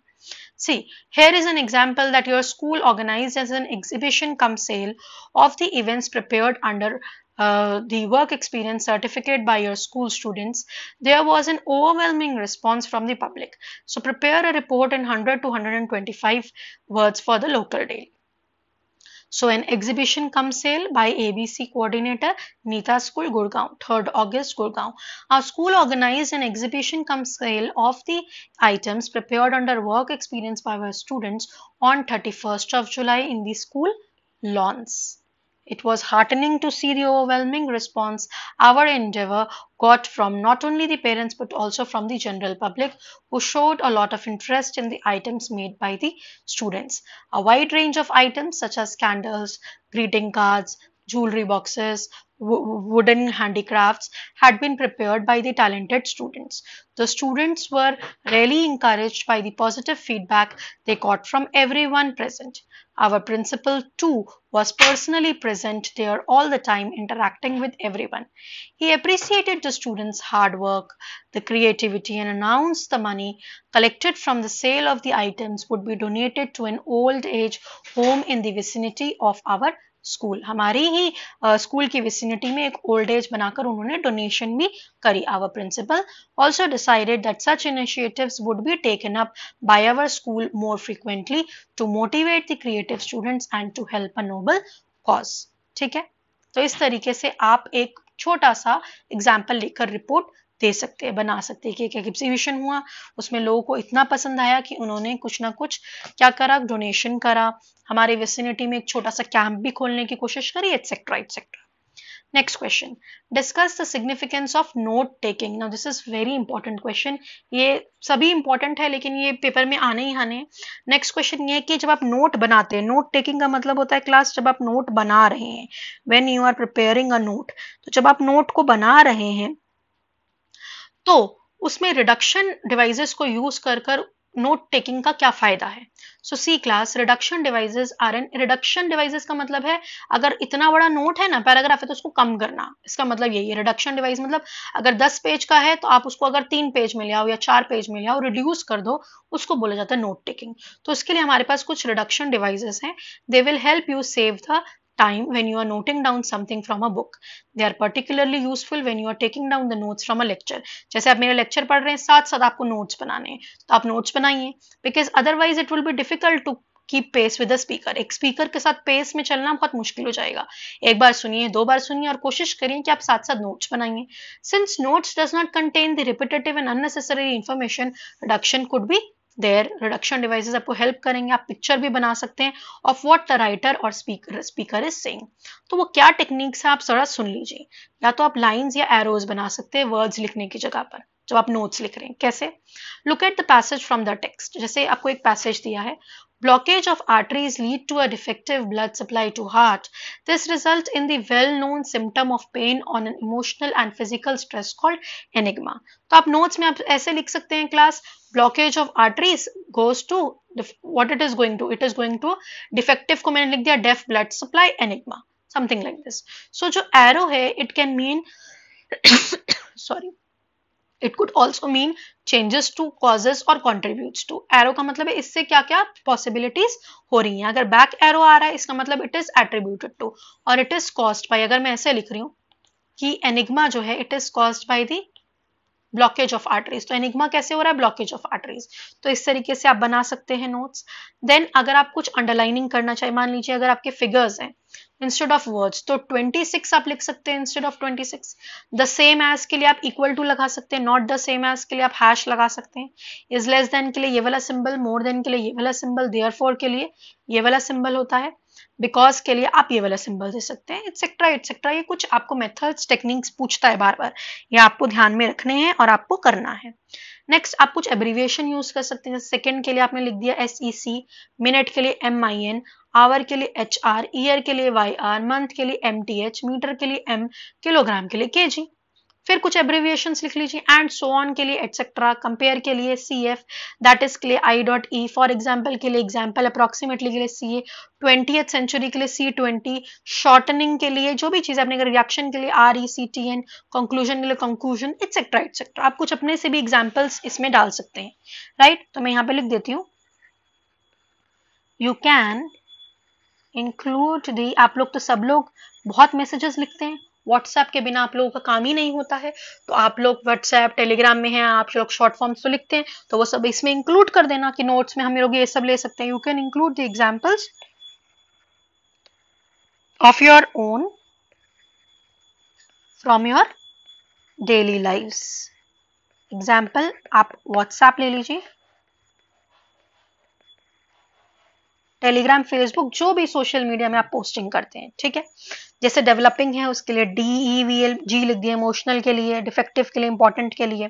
See, here is an example that your school organized as an exhibition come sale of the events prepared under uh, the work experience certificate by your school students, there was an overwhelming response from the public. So prepare a report in 100 to 125 words for the local daily. So an exhibition cum sale by ABC coordinator Nita School Gurgaon 3rd August Gurgaon. Our school organized an exhibition cum sale of the items prepared under work experience by our students on 31st of July in the school lawns. It was heartening to see the overwhelming response our endeavor got from not only the parents but also from the general public who showed a lot of interest in the items made by the students. A wide range of items such as candles, greeting cards, jewelry boxes, wooden handicrafts had been prepared by the talented students. The students were really encouraged by the positive feedback they got from everyone present. Our principal too was personally present there all the time interacting with everyone. He appreciated the students' hard work, the creativity and announced the money collected from the sale of the items would be donated to an old age home in the vicinity of our school हमारे ही school की vicinity में एक old age बनाकर उन्होंने donation भी करी our principal also decided that such initiative would be taken up by our school more frequently to motivate the creative students and to help a noble cause ठीक है तो इस तरीके से आप एक छोटा सा एग्जाम्पल लेकर रिपोर्ट दे सकते हैं बना सकते हैं कि एक एग्जीबिशन हुआ उसमें लोगों को इतना पसंद आया कि उन्होंने कुछ ना कुछ क्या करा डोनेशन करा हमारे वेसिनिटी में एक छोटा सा कैंप भी खोलने की कोशिश करी etcetera etcetera Next question. Discuss the significance of note taking. Now this is very important question. ये सभी important है लेकिन ये पेपर में आने ही आने नेक्स्ट क्वेश्चन ये है कि जब आप नोट बनाते हैं नोट टेकिंग का मतलब होता है क्लास जब आप नोट बना रहे हैं when you are preparing a note तो जब आप नोट को बना रहे हैं तो उसमें रिडक्शन डिवाइसेस को यूज कर कर नोट टेकिंग का क्या फायदा है so see class reduction devices are an reduction devices का मतलब है अगर इतना बड़ा नोट है ना पैराग्राफ है तो उसको कम करना इसका मतलब यही है रिडक्शन डिवाइस मतलब अगर 10 पेज का है तो आप उसको अगर तीन पेज में ले आओ या चार पेज में ले आओ रिड्यूस कर दो उसको बोला जाता है नोट टेकिंग तो इसके लिए हमारे पास कुछ रिडक्शन डिवाइजेस हैं they will help you save the time when you are noting down something from a book. They are particularly useful when you are taking down the notes from a lecture. jaise aap मेरा lecture पढ़ rahe hain sath sath aapko notes banane hain to aap notes banaiye because otherwise it will be difficult to keep pace with speaker एक speaker के साथ pace में चलना बहुत मुश्किल हो जाएगा एक बार सुनिए दो बार सुनिए और कोशिश करिए कि आप साथ साथ नोट्स बनाइए since notes does not contain the repetitive and unnecessary information reduction could be there reduction devices आपको हेल्प करेंगे आप पिक्चर भी बना सकते हैं ऑफ व्हाट द राइटर और स्पीकर स्पीकर इज सेइंग तो वो क्या टेक्निक्स है आप जरा सुन लीजिए या तो आप लाइंस या एरोज बना सकते हैं वर्ड्स लिखने की जगह पर जब आप नोट्स लिख रहे हैं कैसे look at the passage from the text जैसे आपको एक पैसेज दिया है blockage of arteries lead to a defective blood supply to heart this result in the well known symptom of pain on an emotional and physical stress called enigma तो आप notes में आप ऐसे लिख सकते हैं class blockage of arteries goes to what it is going to it is going to defective को मैंने लिख दिया def blood supply enigma something like this so जो एरो है it can mean sorry it could also mean changes to causes और contribute to arrow का मतलब है इससे क्या क्या पॉसिबिलिटीज हो रही हैं अगर बैक एरो आ रहा है इसका मतलब इट इज एट्रीब्यूटेड टू और इट इज कॉस्ट बाई अगर मैं ऐसे लिख रही हूँ कि एनिग्मा जो है it is caused by the blockage of arteries तो एनिग्मा कैसे हो रहा है ब्लॉकेज ऑफ आर्टरीज तो इस तरीके से आप बना सकते हैं नोट्स देन अगर आप कुछ अंडरलाइनिंग करना चाहिए मान लीजिए अगर आपके फिगर्स हैं इंस्टेड ऑफ वर्ड्स तो 26 आप लिख सकते हैं instead of 26 the same as के लिए आप इक्वल टू लगा सकते हैं नॉट द सेम एज के लिए आप हैश लगा सकते हैं इज लेस देन के लिए ये वाला सिंबल मोर देन के लिए ये वाला सिंबल देयर के लिए ये वाला सिंबल होता है बिकॉज के लिए आप ये वाला सिंबल दे सकते हैं एक्सेट्रा एक्सेट्रा ये कुछ आपको मेथड्स टेक्निक्स पूछता है बार बार ये आपको ध्यान में रखने हैं और आपको करना है नेक्स्ट आप कुछ एब्रीविएशन यूज कर सकते हैं सेकेंड के लिए आपने लिख दिया एस ई सी मिनट के लिए एम आई एन आवर के लिए एच आर ईयर के लिए वाई आर मंथ के लिए एम टी एच मीटर के लिए एम किलोग्राम के लिए के जी फिर कुछ एब्रिविएशन लिख लीजिए एंड सो ऑन के लिए एटसेट्रा कंपेयर के लिए सी एफ दैट इज क्ले I dot E for example के लिए एग्जाम्पल अप्रोक्सीमेटली e, के लिए सी ए ट्वेंटी सेंचुरी के लिए सी ट्वेंटी शॉर्टनिंग के लिए जो भी चीज़ आपने अगर रिएक्शन के लिए R E C T N conclusion के लिए कंक्लूजन एटसेट्रा एटसेट्रा आप कुछ अपने से भी एग्जाम्पल्स इसमें डाल सकते हैं राइट right? तो मैं यहाँ पे लिख देती हूँ यू कैन इंक्लूड दी आप लोग तो सब लोग बहुत मैसेजेस लिखते हैं व्हाट्सएप के बिना आप लोगों का काम ही नहीं होता है तो आप लोग व्हाट्सएप टेलीग्राम में हैं आप लोग शॉर्ट फॉर्म्स तो लिखते हैं तो वो सब इसमें इंक्लूड कर देना कि नोट्स में हम लोग ये सब ले सकते हैं you can include the examples of your own from your daily life example आप व्हाट्सएप ले लीजिए टेलीग्राम फेसबुक जो भी सोशल मीडिया में आप पोस्टिंग करते हैं ठीक है जैसे डेवलपिंग है उसके लिए D E V L G लिख दिया इमोशनल के लिए डिफेक्टिव के लिए इंपॉर्टेंट के लिए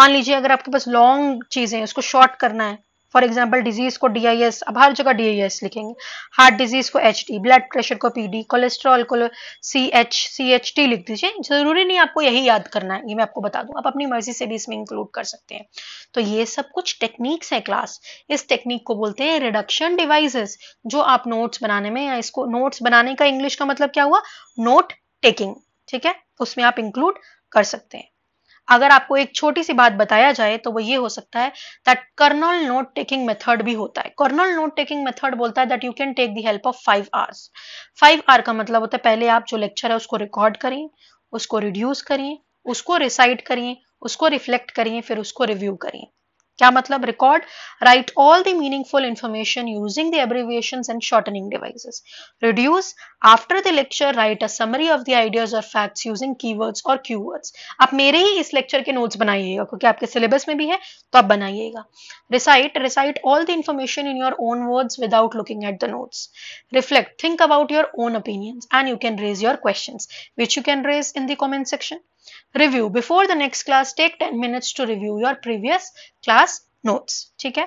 मान लीजिए अगर आपके पास लॉन्ग चीजें उसको शॉर्ट करना है फॉर एग्जाम्पल डिजीज को डी अब हर जगह डी लिखेंगे हार्ट डिजीज को एच ब्लड प्रेशर को पी डी कोलेस्ट्रॉल को C H C H T लिख दीजिए जरूरी नहीं आपको यही याद करना है ये मैं आपको बता दूं आप अपनी मर्जी से भी इसमें इंक्लूड कर सकते हैं तो ये सब कुछ टेक्निक्स है क्लास इस टेक्निक को बोलते हैं रिडक्शन डिवाइसेस जो आप नोट्स बनाने में या इसको नोट्स बनाने का इंग्लिश का मतलब क्या हुआ नोट टेकिंग ठीक है उसमें आप इंक्लूड कर सकते हैं अगर आपको एक छोटी सी बात बताया जाए तो वो ये हो सकता है that Cornell note taking method भी होता है कर्नल नोट टेकिंग मेथड बोलता है that you can take the help of five hours five R का मतलब होता है पहले आप जो लेक्चर है उसको रिकॉर्ड करिए उसको रिड्यूस करिए उसको रिसाइट करिए उसको रिफ्लेक्ट करिए फिर उसको रिव्यू करिए क्या मतलब record write all the meaningful information using the abbreviation and shortening devices reduce after the lecture write a summary of the ideas और फैक्ट्स यूजिंग कीवर्ड्स और क्यूवर्ड्स आप मेरे ही इस लेक्चर के नोट्स बनाइएगा क्योंकि आपके सिलेबस में भी है तो आप बनाइएगा recite recite all the information in your own words without looking at the notes reflect think about your own opinions and you can raise your question which you can raise in the comment section review before the next class take ten minutes to review your previous class notes ठीक है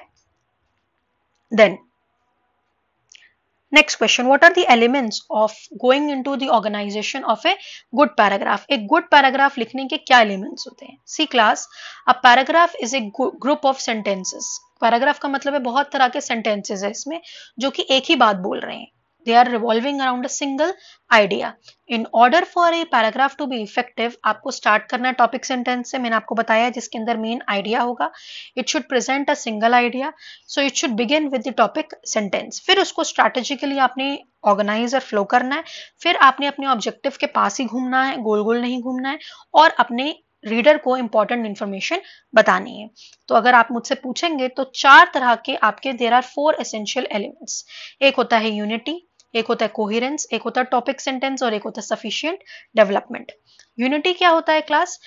then next question what are the elements of going into the organisation of a good paragraph एक good paragraph लिखने के क्या elements होते हैं see class a paragraph is a group of sentences paragraph का मतलब है बहुत तरह के सेंटेंसेस है इसमें जो कि एक ही बात बोल रहे हैं They are revolving around a single idea. In order for a paragraph to be effective, aapko start करना topic sentence se maine aapko bataya hai jiske andar main idea hoga It should present a single idea. So it should begin with the topic sentence. fir usko strategically aapne organise और flow करना है फिर आपने अपने objective के पास ही घूमना है गोल गोल नहीं घूमना है और अपने रीडर को इंपॉर्टेंट इन्फॉर्मेशन बतानी है तो अगर आप मुझसे पूछेंगे तो चार तरह के आपके there are four essential elements एक होता है यूनिटी एक होता है कोहिरेंस एक होता है टॉपिक सेंटेंस और एक होता है सफिशियंट डेवलपमेंट यूनिटी क्या होता है class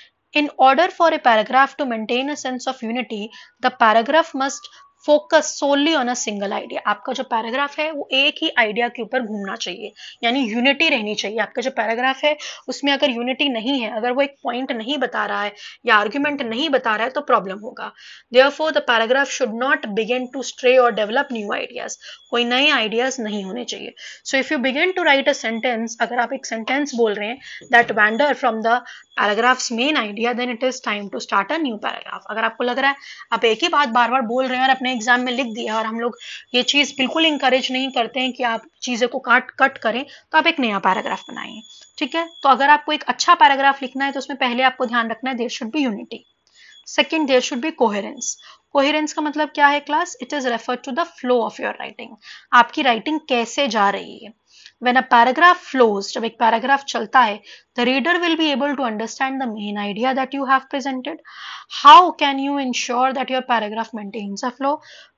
in order for a paragraph to maintain a sense of unity the paragraph must focus solely on a single idea आपका जो पैराग्राफ है वो एक ही आइडिया के ऊपर घूमना चाहिए यानी यूनिटी रहनी चाहिए आपका जो पैराग्राफ है उसमें अगर यूनिटी नहीं है अगर वो एक पॉइंट नहीं बता रहा है या आर्ग्यूमेंट नहीं बता रहा है तो प्रॉब्लम होगा there the paragraph should not begin to stray और डेवलप न्यू आइडियाज कोई नए आइडियाज नहीं होने चाहिए so if you begin to write a sentence अगर आप एक सेंटेंस बोल रहे हैं that wander from the paragraph's main idea then it is time to start a new paragraph अगर आपको लग रहा है आप एक ही बात बार बार बोल रहे हैं और अपने एग्जाम में लिख दिया और हम लोग ये चीज बिल्कुल इंकरेज नहीं करते हैं कि आप चीजें को काट कट करें तो आप एक नया पैराग्राफ बनाइए ठीक है तो अगर आपको एक अच्छा पैराग्राफ लिखना है तो उसमें पहले आपको ध्यान रखना है there should be unity second there should be coherence coherence का मतलब क्या है class it is refer to the flow of your writing आपकी राइटिंग कैसे जा रही है when a paragraph flows जब एक paragraph chalta hai, the reader will be able to understand the main idea that you have presented how can you ensure that your paragraph maintains a flow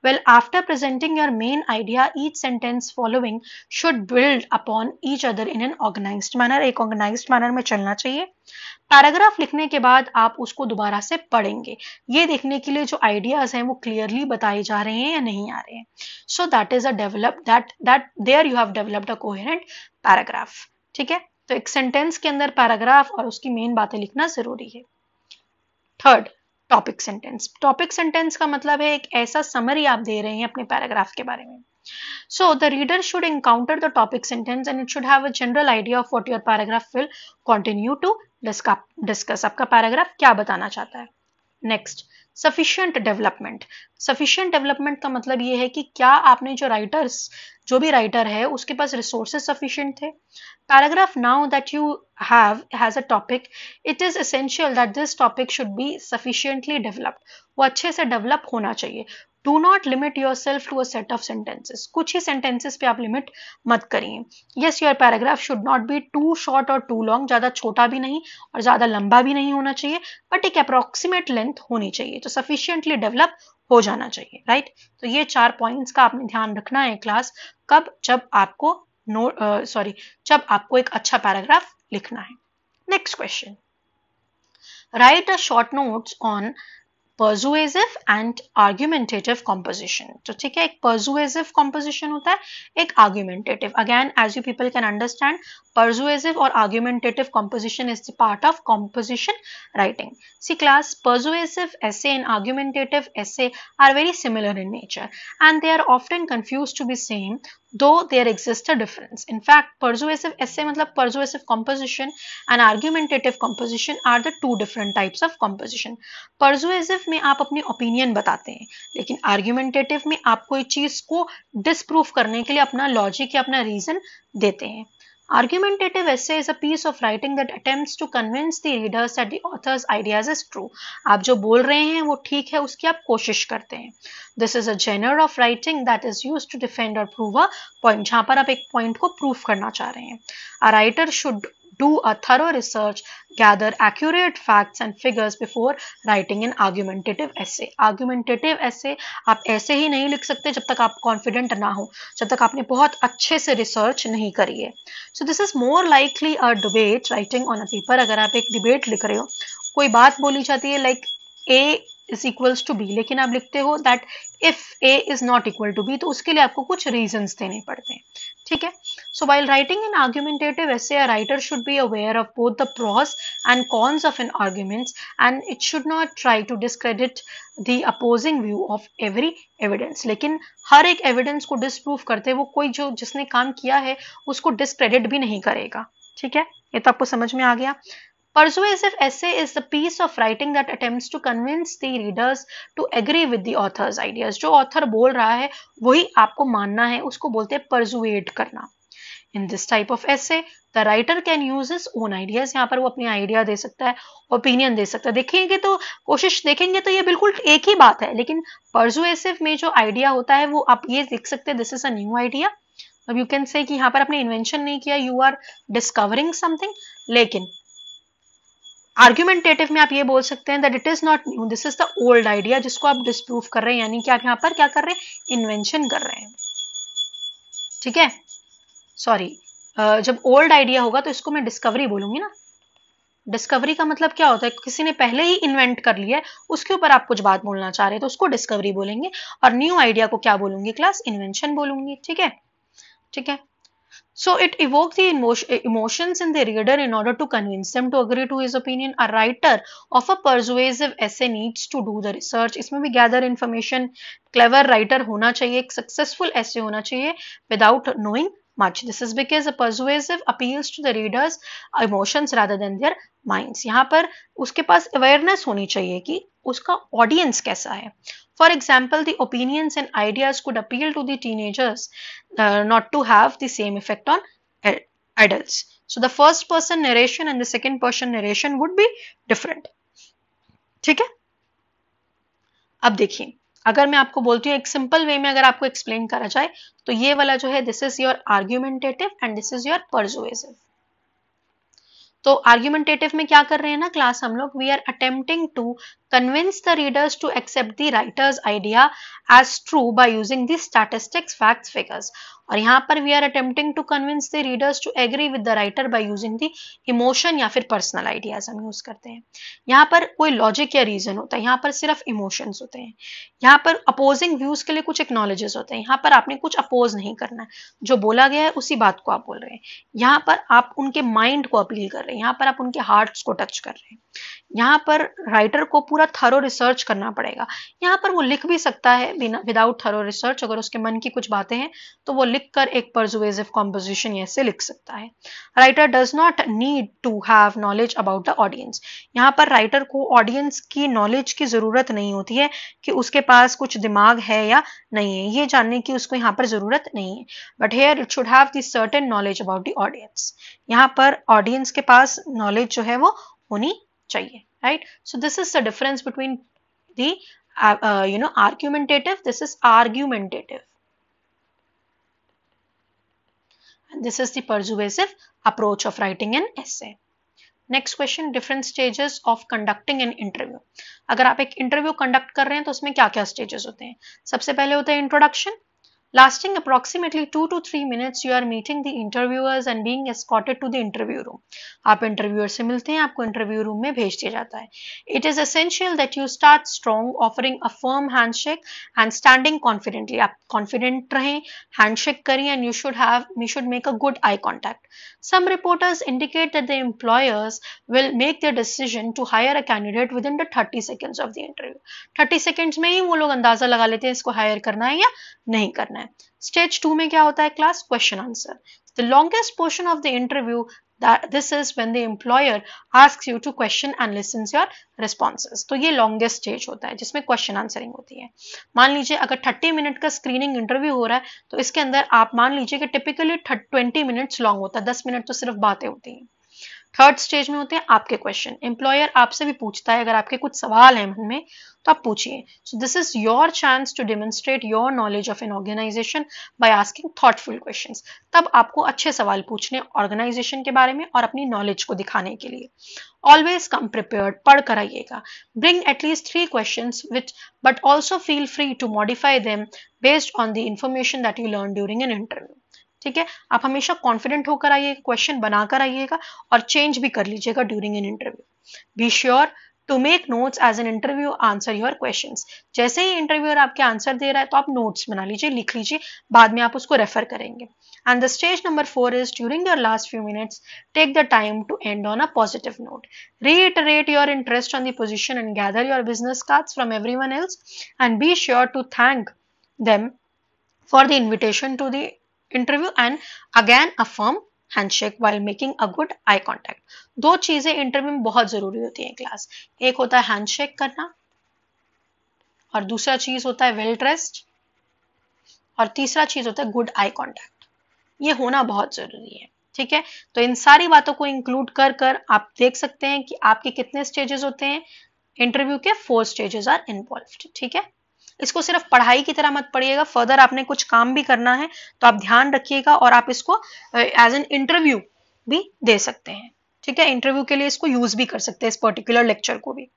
well after presenting your main idea each sentence following should build upon each other in an organized manner A organized manner में chalna chahiye. Paragraph लिखने के बाद आप उसको दोबारा से पढ़ेंगे ये देखने के लिए जो आइडियाज हैं वो क्लियरली बताए जा रहे हैं या नहीं आ रहे हैं so that is a develop that that there you have developed a coherent paragraph ठीक है तो एक सेंटेंस के अंदर पैराग्राफ और उसकी मेन बातें लिखना जरूरी है third topic sentence topic sentence का मतलब है एक ऐसा समरी आप दे रहे हैं अपने पैराग्राफ के बारे में so the reader should encounter the topic sentence and it should have a general idea of what your paragraph will continue to discuss आपका पैराग्राफ क्या बताना चाहता है next sufficient development sufficient development का मतलब ये है कि क्या आपने जो राइटर्स जो भी राइटर है उसके पास रिसोर्सेज सफिशियंट थे paragraph now that you have has a topic it is essential that this topic should be sufficiently developed वो अच्छे से डेवलप होना चाहिए do not limit yourself to a set of sentences कुछ ही sentences पे आप लिमिट मत करिए yes your paragraph should not be too short और टू लॉन्ग ज़्यादा छोटा भी नहीं और ज़्यादा लंबा भी नहीं होना चाहिए बट एक अप्रोक्सीमेट लेंथ होनी चाहिए तो सफिशियंटली डेवलप हो जाना चाहिए राइट right? तो ये चार पॉइंट्स का आपने ध्यान रखना है क्लास कब जब आपको नो सॉरी uh, जब आपको एक अच्छा पैराग्राफ लिखना है next question write a short notes on persuasive and argumentative composition तो ठीक है एक परजुएजिव कॉम्पोजिशन होता है एक argumentative again as you people can understand persuasive और argumentative composition is the part of composition writing see class persuasive essay and argumentative essay are very similar in nature and they are often confused to be same though there exist difference in fact persuasive is मतलब परजुएसिव composition and argumentative composition are the two different types of composition persuasive में आप अपनी opinion बताते हैं लेकिन argumentative में आप कोई चीज को डिसप्रूव करने के लिए अपना लॉजिक या अपना रीजन देते हैं Argumentative essay is a piece of writing that attempts to convince the readers that the author's ideas is true. आप जो बोल रहे हैं वो ठीक है उसकी आप कोशिश करते हैं this is a genre of writing that is used to defend or prove a point जहां पर आप एक point को prove करना चाह रहे हैं a writer should do a thorough research, gather accurate facts and figures before writing an argumentative essay. Argumentative essay aap aise hi nahi likh sakte jab tak aap confident na ho jab tak aapne bahut acche se research nahi kari hai So this is more likely a debate writing on a paper. agar aap ek debate likh rahe ho koi baat boli jati hai like A is equals to b lekin aap likhte ho that if a is not equal to b to uske liye aapko kuch reasons dene padte hain ठीक है so while writing in argumentative essay writer should be aware of both the pros and cons of an arguments and it should not try to discredit the opposing view of every evidence लेकिन हर एक evidence को disprove करते वो कोई जो जिसने काम किया है उसको डिस्क्रेडिट भी नहीं करेगा ठीक है ये तो आपको समझ में आ गया Persuasive essay is the piece of writing that attempts to convince the readers to agree with the author's ideas. जो author बोल रहा है वही आपको मानना है उसको बोलते हैं persuade करना in this type of essay the writer can use his own ideas यहाँ पर वो अपने आइडिया दे सकता है ओपिनियन दे सकता है देखेंगे तो कोशिश देखेंगे तो ये बिल्कुल एक ही बात है लेकिन परजुएसिव में जो आइडिया होता है वो आप ये देख सकते हैं this is a new idea अब यू कैन से कि यहाँ पर आपने इन्वेंशन नहीं किया यू आर डिस्कवरिंग समथिंग लेकिन आर्ग्यूमेंटेटिव में आप ये बोल सकते हैं that it is not new this is the old idea जिसको आप डिस्प्रूव कर रहे हैं यानी कि आप यहाँ पर क्या कर रहे हैं इन्वेंशन कर रहे हैं ठीक है सॉरी uh, जब ओल्ड आइडिया होगा तो इसको मैं डिस्कवरी बोलूंगी ना डिस्कवरी का मतलब क्या होता है किसी ने पहले ही इन्वेंट कर लिया है उसके ऊपर आप कुछ बात बोलना चाह रहे हैं तो उसको डिस्कवरी बोलेंगे और न्यू आइडिया को क्या बोलूंगी क्लास इन्वेंशन बोलूंगी ठीक है ठीक है So it evokes the emotion, emotions in the reader in order to convince them to agree to his opinion. A writer of a persuasive essay needs to do the research. isme bhi gather information. Clever writer hona chahiye ek successful essay hona chahiye Without knowing much. This is because a persuasive appeals to the reader's emotions rather than their minds. yahan par uske paas awareness honi chahiye ki uska audience kaisa hai For example, the opinions and ideas could appeal to the teenagers uh, not to have the same effect on adults. So the first person narration and the second person narration would be different. ठीक है अब देखिए अगर मैं आपको बोलती हूँ एक सिंपल वे में अगर आपको एक्सप्लेन करा जाए तो ये वाला जो है this is your argumentative and this is your persuasive तो आर्ग्यूमेंटेटिव में क्या कर रहे हैं ना क्लास हम लोग we are attempting to convince the readers to accept the writer's idea as true by using the statistics facts figures और यहाँ पर we are attempting to convince the readers to agree with the writer by using the emotion या फिर personal ideas हम use करते हैं यहाँ पर कोई लॉजिक या रीजन होता है यहाँ पर सिर्फ इमोशंस होते हैं यहाँ पर अपोजिंग व्यूज के लिए कुछ एक्नोलॉजेस होते हैं यहाँ पर आपने कुछ अपोज नहीं करना है जो बोला गया है उसी बात को आप बोल रहे हैं यहाँ पर आप उनके माइंड को अपील कर रहे हैं यहाँ पर आप उनके हार्ट को टच कर रहे हैं यहाँ पर राइटर को पूरा पूरा थरो रिसर्च करना पड़ेगा यहाँ पर वो लिख भी सकता है बिना विदाउट थरो रिसर्च अगर उसके मन की कुछ बातें हैं तो वो लिख कर एक परजुवेजिव कॉम्पोजिशन ऐसे लिख सकता है writer does not need to have knowledge about the audience यहाँ पर राइटर को ऑडियंस की नॉलेज की जरूरत नहीं होती है कि उसके पास कुछ दिमाग है या नहीं है ये जानने की उसको यहाँ पर जरूरत नहीं है but here it should have this certain knowledge about the audience यहाँ पर ऑडियंस के पास नॉलेज जो है वो होनी चाहिए right so this is the difference between the uh, uh, you know argumentative this is argumentative and this is the persuasive approach of writing an essay next question different stages of conducting an interview अगर आप एक interview conduct कर रहे हैं तो उसमें क्या क्या स्टेजेस होते हैं सबसे पहले होता है introduction Lasting approximately 2 to 3 minutes, you are meeting the interviewers and being escorted to the interview room. आप इंटरव्यूअर से मिलते हैं आपको इंटरव्यू रूम में भेज दिया जाता है it is essential that you start strong offering a firm handshake and standing confidently आप कॉन्फिडेंट रहें हैंडशेक करें and you should have you should make a good eye contact some reporters indicate that the employers will make their decision to hire a candidate within the thirty seconds of the interview thirty seconds में ही वो लोग अंदाजा लगा लेते हैं इसको higher करना है या नहीं करना है है स्टेज टू में क्या होता है class question answer the longest portion of the interview this is when the employer asks you to question and listens your responses तो ये longest stage होता है जिसमें question answering होती है मान लीजिए अगर 30 मिनट का screening interview हो रहा है तो इसके अंदर आप मान लीजिए कि typically 20 minutes long होता है 10 मिनट तो सिर्फ बातें होती हैं थर्ड स्टेज में होते हैं आपके क्वेश्चन एम्प्लॉयर आपसे भी पूछता है अगर आपके कुछ सवाल हैं मन में तो आप पूछिए so this is your chance to demonstrate your knowledge of an organisation by asking thoughtful question तब आपको अच्छे सवाल पूछने ऑर्गेनाइजेशन के बारे में और अपनी नॉलेज को दिखाने के लिए ऑलवेज कम प्रिपेयर्ड पढ़ कर आइएगा bring at least three question which but also feel free to modify them based on the information that you learn during an interview ठीक है आप हमेशा कॉन्फिडेंट होकर आइएगा क्वेश्चन बनाकर आइएगा और चेंज भी कर लीजिएगा during an interview be sure to make notes as an interview answer your question जैसे ही इंटरव्यूअर आपके आंसर दे रहा है तो आप नोट्स बना लीजिए लिख लीजिए बाद में आप उसको रेफर करेंगे and the stage number four is during your last few minutes take the time to end on a positive note your interest on the position and gather your business card from everyone else and be sure to thank them for the invitation to the interview and again a firm handshake while making a good eye contact दो चीजें interview में बहुत जरूरी होती है class एक होता है हैंडशेक करना और दूसरा चीज होता है वेल ड्रेस्ड और तीसरा चीज होता है गुड आई कॉन्टैक्ट ये होना बहुत जरूरी है ठीक है तो इन सारी बातों को इंक्लूड कर कर आप देख सकते हैं कि आपके कितने स्टेजेस होते हैं इंटरव्यू के फोर स्टेजेस आर इन्वॉल्व ठीक है इसको सिर्फ पढ़ाई की तरह मत पढ़िएगा फर्दर आपने कुछ काम भी करना है तो आप ध्यान रखिएगा और आप इसको एज एन इंटरव्यू भी दे सकते हैं ठीक है इंटरव्यू के लिए इसको यूज भी कर सकते हैं इस पर्टिकुलर लेक्चर को भी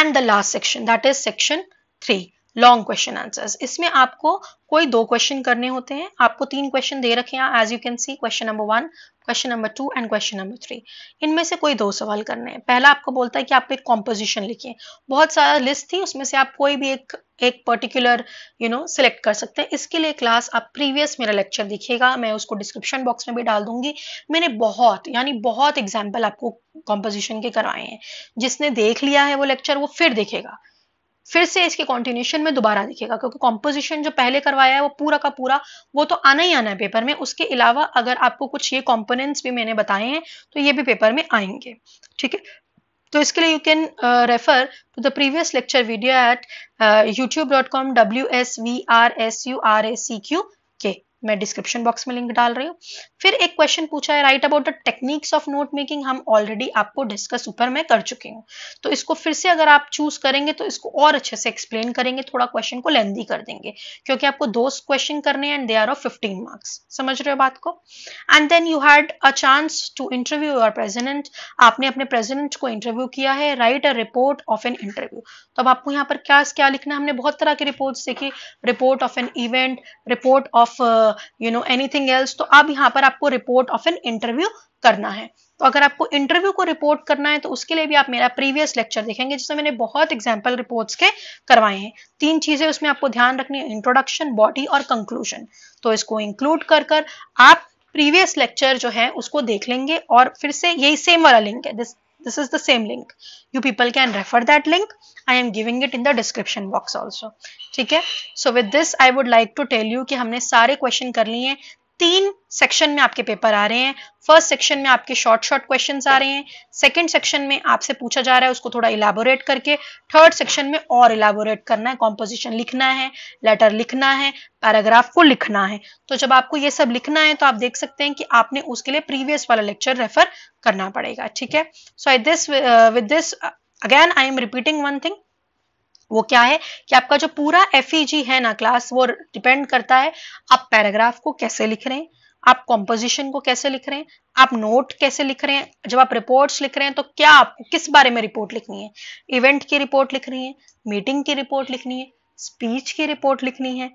and the last section that is section three long question answers इसमें आपको कोई दो क्वेश्चन करने होते हैं आपको तीन क्वेश्चन दे रखे हैं as you can see question number one question number two and question number three इनमें से कोई दो सवाल करने हैं पहला आपको बोलता है कि आप एक कॉम्पोजिशन लिखिए बहुत सारा लिस्ट थी उसमें से आप कोई भी एक एक पर्टिकुलर यू नो सिलेक्ट कर सकते हैं इसके लिए क्लास आप प्रीवियस मेरा लेक्चर दिखेगा मैं उसको डिस्क्रिप्शन बॉक्स में भी डाल दूंगी मैंने बहुत यानी बहुत एग्जाम्पल आपको कॉम्पोजिशन के करवाए हैं जिसने देख लिया है वो लेक्चर वो फिर देखेगा फिर से इसके कॉन्टिन्यूशन में दोबारा दिखेगा क्योंकि कॉम्पोजिशन जो पहले करवाया है वो पूरा का पूरा वो तो आना ही आना है पेपर में उसके अलावा अगर आपको कुछ ये कॉम्पोनेंट्स भी मैंने बताए हैं तो ये भी पेपर में आएंगे ठीक है तो इसके लिए you can refer to the previous lecture video at YouTube dot com W S V R S U R A C Q K मैं डिस्क्रिप्शन बॉक्स में लिंक डाल रही हूँ फिर एक क्वेश्चन पूछा है write about the techniques of note making हम ऑलरेडी आपको डिस्कस ऊपर मैं कर चुके हूँ तो इसको फिर से अगर आप चूज करेंगे तो इसको और अच्छे से एक्सप्लेन करेंगे थोड़ा क्वेश्चन को लेंदी कर देंगे क्योंकि आपको दो क्वेश्चन करने and they are of fifteen marks समझ रहे हो बात को and then you had a chance to interview your president आपने अपने प्रेजिडेंट को इंटरव्यू किया है write a report of an interview तो अब आपको यहाँ पर क्या क्या लिखना हमने बहुत तरह की रिपोर्ट देखी report of an event report of you know anything else तो अब यहाँ पर आपको रिपोर्ट ऑफ एन इंटरव्यू करना है तो अगर आपको इंटरव्यू को रिपोर्ट करना है तो उसके लिए भी आप मेरा प्रीवियस लेक्चर देखेंगे जिसमें मैंने बहुत एग्जाम्पल रिपोर्ट्स के करवाए हैं तीन चीजें उसमें आपको ध्यान रखनी है इंट्रोडक्शन बॉडी और कंक्लूजन तो इसको इंक्लूड कर कर आप प्रीवियस लेक्चर जो है उसको देख लेंगे और फिर से यही सेम वाला लिंक है this this is the same link you people can refer that link i am giving it in the description box also theek hai so with this i would like to tell you ki humne sare question kar liye हैं तीन section में आपके paper आ रहे हैं first section में आपके short short question आ रहे हैं सेकेंड सेक्शन में आपसे पूछा जा रहा है उसको थोड़ा इलाबोरेट करके थर्ड सेक्शन में और इलाबोरेट करना है कॉम्पोजिशन लिखना है लेटर लिखना है पैराग्राफ को लिखना है तो जब आपको ये सब लिखना है तो आप देख सकते हैं कि आपने उसके लिए प्रीवियस वाला लेक्चर रेफर करना पड़ेगा ठीक है so I this with this again I am repeating one thing वो क्या है कि आपका जो पूरा एफ e है ना क्लास वो डिपेंड करता है आप पैराग्राफ को कैसे लिख रहे हैं आप कॉम्पोजिशन को कैसे लिख रहे हैं आप नोट कैसे लिख रहे हैं जब आप रिपोर्ट्स लिख रहे हैं तो क्या आपको किस बारे में रिपोर्ट लिखनी है इवेंट की रिपोर्ट लिखनी है मीटिंग की रिपोर्ट लिखनी है स्पीच की रिपोर्ट लिखनी है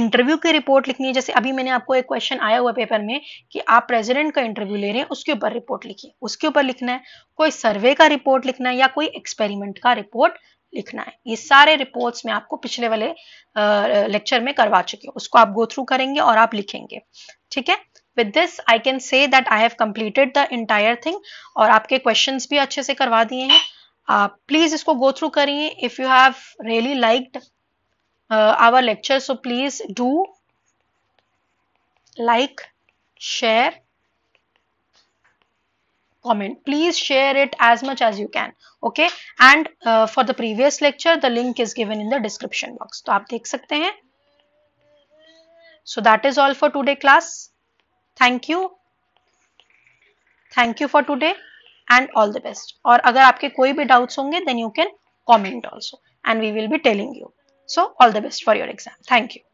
इंटरव्यू की रिपोर्ट लिखनी है जैसे अभी मैंने आपको एक क्वेश्चन आया हुआ पेपर में कि आप प्रेसिडेंट का इंटरव्यू ले रहे हैं उसके ऊपर रिपोर्ट लिखिए उसके ऊपर लिखना है कोई सर्वे का रिपोर्ट लिखना है या कोई एक्सपेरिमेंट का रिपोर्ट लिखना है ये सारे रिपोर्ट्स में आपको पिछले वाले लेक्चर में करवा चुकी हूँ उसको आप गो थ्रू करेंगे और आप लिखेंगे ठीक है with this I can say that I have completed the entire thing और आपके क्वेश्चन भी अच्छे से करवा दिए हैं आप प्लीज इसको गो थ्रू करिए if you have really liked our lecture so please do like share comment please share it as much as you can okay and uh, for the previous lecture the link is given in the description box So aap dekh sakte hain so that is all for today class thank you thank you for today and all the best or अगर आपके कोई भी doubts होंगे then you can comment also and we will be telling you so all the best for your exam thank you